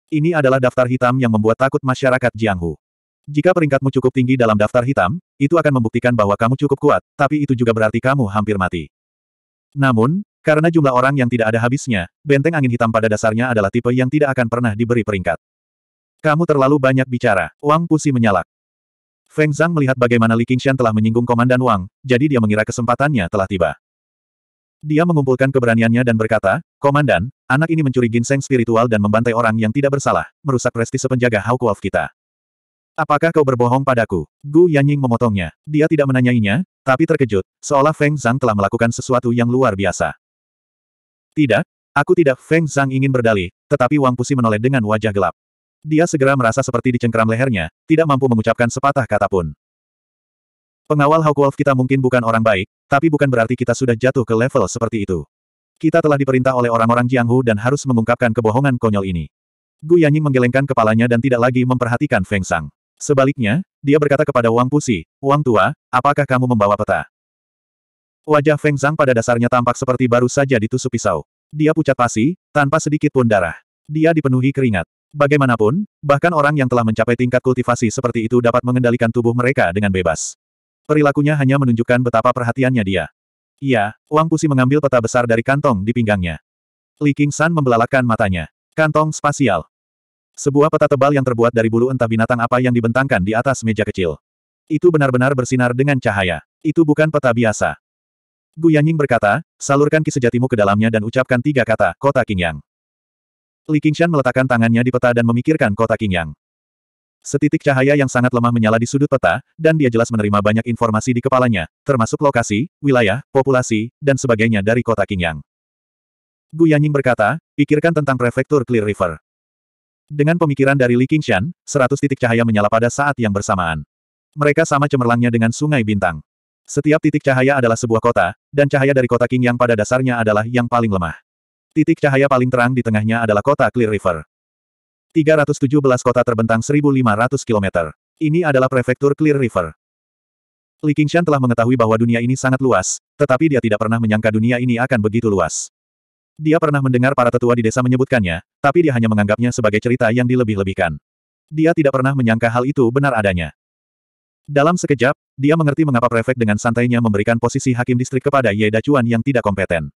Ini adalah daftar hitam yang membuat takut masyarakat Jianghu. Jika peringkatmu cukup tinggi dalam daftar hitam, itu akan membuktikan bahwa kamu cukup kuat, tapi itu juga berarti kamu hampir mati. Namun, karena jumlah orang yang tidak ada habisnya, benteng angin hitam pada dasarnya adalah tipe yang tidak akan pernah diberi peringkat. Kamu terlalu banyak bicara, Wang Pusi menyalak. Feng Zhang melihat bagaimana Li Qingshan telah menyinggung Komandan Wang, jadi dia mengira kesempatannya telah tiba. Dia mengumpulkan keberaniannya dan berkata, Komandan, anak ini mencuri ginseng spiritual dan membantai orang yang tidak bersalah, merusak prestise penjaga Hawk Wolf kita. Apakah kau berbohong padaku? Gu Yanying memotongnya. Dia tidak menanyainya, tapi terkejut, seolah Feng Zhang telah melakukan sesuatu yang luar biasa. Tidak, aku tidak. Feng Zhang ingin berdalih, tetapi Wang Pusi menoleh dengan wajah gelap. Dia segera merasa seperti dicengkram lehernya, tidak mampu mengucapkan sepatah kata pun. Pengawal Hawk Wolf kita mungkin bukan orang baik, tapi bukan berarti kita sudah jatuh ke level seperti itu. Kita telah diperintah oleh orang-orang Jianghu dan harus mengungkapkan kebohongan konyol ini. Gu Yanying menggelengkan kepalanya dan tidak lagi memperhatikan Feng Sang. Sebaliknya, dia berkata kepada Wang Pusi, Wang Tua, apakah kamu membawa peta? Wajah Feng Zhang pada dasarnya tampak seperti baru saja ditusuk pisau. Dia pucat pasi, tanpa sedikit pun darah. Dia dipenuhi keringat. Bagaimanapun, bahkan orang yang telah mencapai tingkat kultivasi seperti itu dapat mengendalikan tubuh mereka dengan bebas. Perilakunya hanya menunjukkan betapa perhatiannya dia. Iya, Wang Pusi mengambil peta besar dari kantong di pinggangnya. Li King San membelalakan matanya. Kantong spasial. Sebuah peta tebal yang terbuat dari bulu entah binatang apa yang dibentangkan di atas meja kecil. Itu benar-benar bersinar dengan cahaya. Itu bukan peta biasa. Gu Yanying berkata, salurkan ki sejatimu ke dalamnya dan ucapkan tiga kata, kota Qingyang. Li Qingshan meletakkan tangannya di peta dan memikirkan kota Qingyang. Setitik cahaya yang sangat lemah menyala di sudut peta, dan dia jelas menerima banyak informasi di kepalanya, termasuk lokasi, wilayah, populasi, dan sebagainya dari kota Qingyang. Gu Yanying berkata, pikirkan tentang prefektur Clear River. Dengan pemikiran dari Li Qingshan, seratus titik cahaya menyala pada saat yang bersamaan. Mereka sama cemerlangnya dengan sungai bintang. Setiap titik cahaya adalah sebuah kota, dan cahaya dari kota King yang pada dasarnya adalah yang paling lemah. Titik cahaya paling terang di tengahnya adalah kota Clear River. 317 kota terbentang 1.500 km. Ini adalah prefektur Clear River. Li Qingshan telah mengetahui bahwa dunia ini sangat luas, tetapi dia tidak pernah menyangka dunia ini akan begitu luas. Dia pernah mendengar para tetua di desa menyebutkannya, tapi dia hanya menganggapnya sebagai cerita yang dilebih-lebihkan. Dia tidak pernah menyangka hal itu benar adanya. Dalam sekejap, dia mengerti mengapa prefek dengan santainya memberikan posisi hakim distrik kepada Ye Dacuan yang tidak kompeten.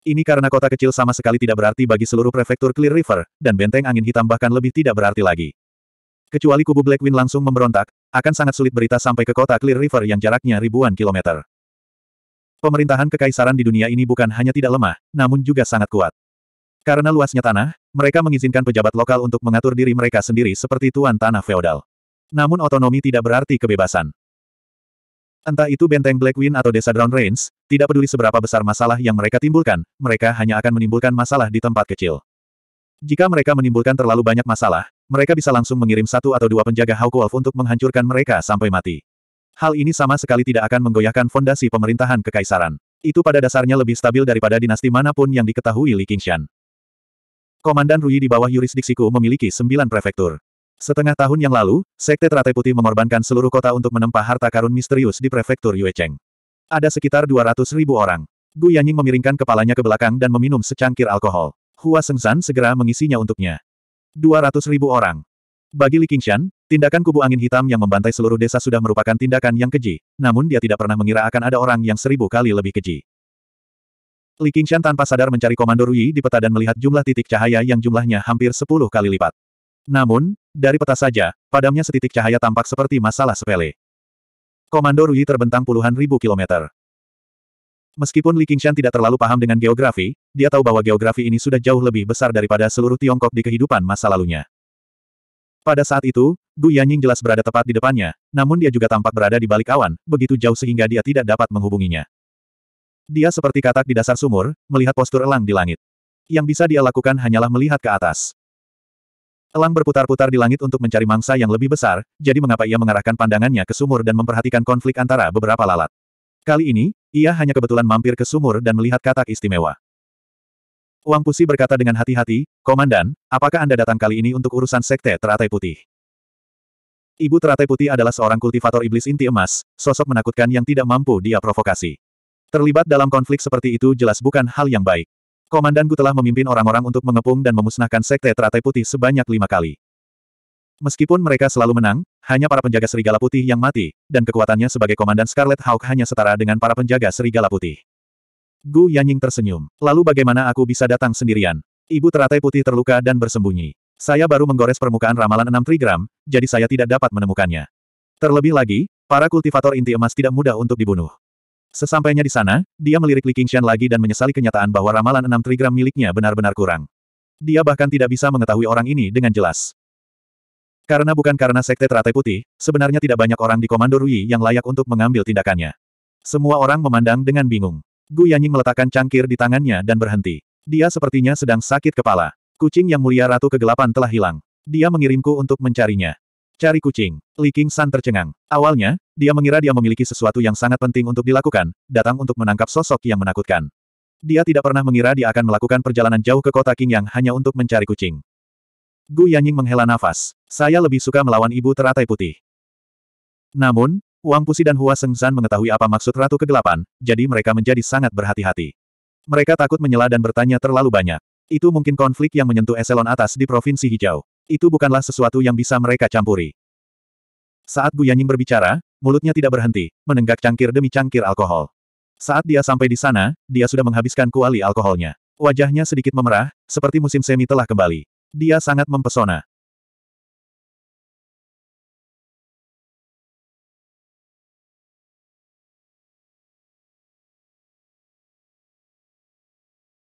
Ini karena kota kecil sama sekali tidak berarti bagi seluruh prefektur Clear River, dan benteng angin hitam bahkan lebih tidak berarti lagi. Kecuali kubu Blackwing langsung memberontak, akan sangat sulit berita sampai ke kota Clear River yang jaraknya ribuan kilometer. Pemerintahan kekaisaran di dunia ini bukan hanya tidak lemah, namun juga sangat kuat. Karena luasnya tanah, mereka mengizinkan pejabat lokal untuk mengatur diri mereka sendiri seperti tuan tanah feodal. Namun otonomi tidak berarti kebebasan. Entah itu benteng Blackwind atau desa Drown Rains, tidak peduli seberapa besar masalah yang mereka timbulkan, mereka hanya akan menimbulkan masalah di tempat kecil. Jika mereka menimbulkan terlalu banyak masalah, mereka bisa langsung mengirim satu atau dua penjaga Hawk Wolf untuk menghancurkan mereka sampai mati. Hal ini sama sekali tidak akan menggoyahkan fondasi pemerintahan kekaisaran. Itu pada dasarnya lebih stabil daripada dinasti manapun yang diketahui Li Qingshan. Komandan Rui di bawah yurisdiksiku memiliki sembilan prefektur. Setengah tahun yang lalu, Sekte Teratai Putih mengorbankan seluruh kota untuk menempa harta karun misterius di prefektur Yuecheng. Ada sekitar 200 ribu orang. Gu Yanying memiringkan kepalanya ke belakang dan meminum secangkir alkohol. Hua Sengzan segera mengisinya untuknya. 200 ribu orang. Bagi Li Qingshan, tindakan kubu angin hitam yang membantai seluruh desa sudah merupakan tindakan yang keji, namun dia tidak pernah mengira akan ada orang yang seribu kali lebih keji. Li Qingshan tanpa sadar mencari komando Rui di peta dan melihat jumlah titik cahaya yang jumlahnya hampir sepuluh kali lipat. Namun, dari peta saja, padamnya setitik cahaya tampak seperti masalah sepele. Komando Rui terbentang puluhan ribu kilometer. Meskipun Li Qingshan tidak terlalu paham dengan geografi, dia tahu bahwa geografi ini sudah jauh lebih besar daripada seluruh Tiongkok di kehidupan masa lalunya. Pada saat itu, Gu Yanying jelas berada tepat di depannya, namun dia juga tampak berada di balik awan, begitu jauh sehingga dia tidak dapat menghubunginya. Dia seperti katak di dasar sumur, melihat postur elang di langit. Yang bisa dia lakukan hanyalah melihat ke atas. Elang berputar-putar di langit untuk mencari mangsa yang lebih besar, jadi mengapa ia mengarahkan pandangannya ke sumur dan memperhatikan konflik antara beberapa lalat. Kali ini, ia hanya kebetulan mampir ke sumur dan melihat katak istimewa. Wang Pusi berkata dengan hati-hati, Komandan, apakah Anda datang kali ini untuk urusan Sekte Teratai Putih? Ibu Teratai Putih adalah seorang kultivator iblis inti emas, sosok menakutkan yang tidak mampu dia provokasi. Terlibat dalam konflik seperti itu jelas bukan hal yang baik. Komandan Gu telah memimpin orang-orang untuk mengepung dan memusnahkan Sekte Teratai Putih sebanyak lima kali. Meskipun mereka selalu menang, hanya para penjaga serigala putih yang mati, dan kekuatannya sebagai komandan Scarlet Hawk hanya setara dengan para penjaga serigala putih. Gu Yanying tersenyum. Lalu bagaimana aku bisa datang sendirian? Ibu teratai putih terluka dan bersembunyi. Saya baru menggores permukaan ramalan enam trigram, jadi saya tidak dapat menemukannya. Terlebih lagi, para kultivator inti emas tidak mudah untuk dibunuh. Sesampainya di sana, dia melirik Li Qingshan lagi dan menyesali kenyataan bahwa ramalan enam trigram miliknya benar-benar kurang. Dia bahkan tidak bisa mengetahui orang ini dengan jelas. Karena bukan karena Sekte Teratai Putih, sebenarnya tidak banyak orang di Komando Rui yang layak untuk mengambil tindakannya. Semua orang memandang dengan bingung. Gu Yanying meletakkan cangkir di tangannya dan berhenti. Dia sepertinya sedang sakit kepala. Kucing yang mulia Ratu Kegelapan telah hilang. Dia mengirimku untuk mencarinya. Cari kucing. Li King San tercengang. Awalnya, dia mengira dia memiliki sesuatu yang sangat penting untuk dilakukan, datang untuk menangkap sosok yang menakutkan. Dia tidak pernah mengira dia akan melakukan perjalanan jauh ke kota King yang hanya untuk mencari kucing. Gu Yanying menghela nafas. Saya lebih suka melawan ibu teratai putih. Namun, Wang Pusi dan Hua Sengzan mengetahui apa maksud Ratu Kegelapan, jadi mereka menjadi sangat berhati-hati. Mereka takut menyela dan bertanya terlalu banyak. Itu mungkin konflik yang menyentuh eselon atas di Provinsi Hijau. Itu bukanlah sesuatu yang bisa mereka campuri. Saat Bu Yanying berbicara, mulutnya tidak berhenti, menenggak cangkir demi cangkir alkohol. Saat dia sampai di sana, dia sudah menghabiskan kuali alkoholnya. Wajahnya sedikit memerah, seperti musim semi telah kembali. Dia sangat mempesona.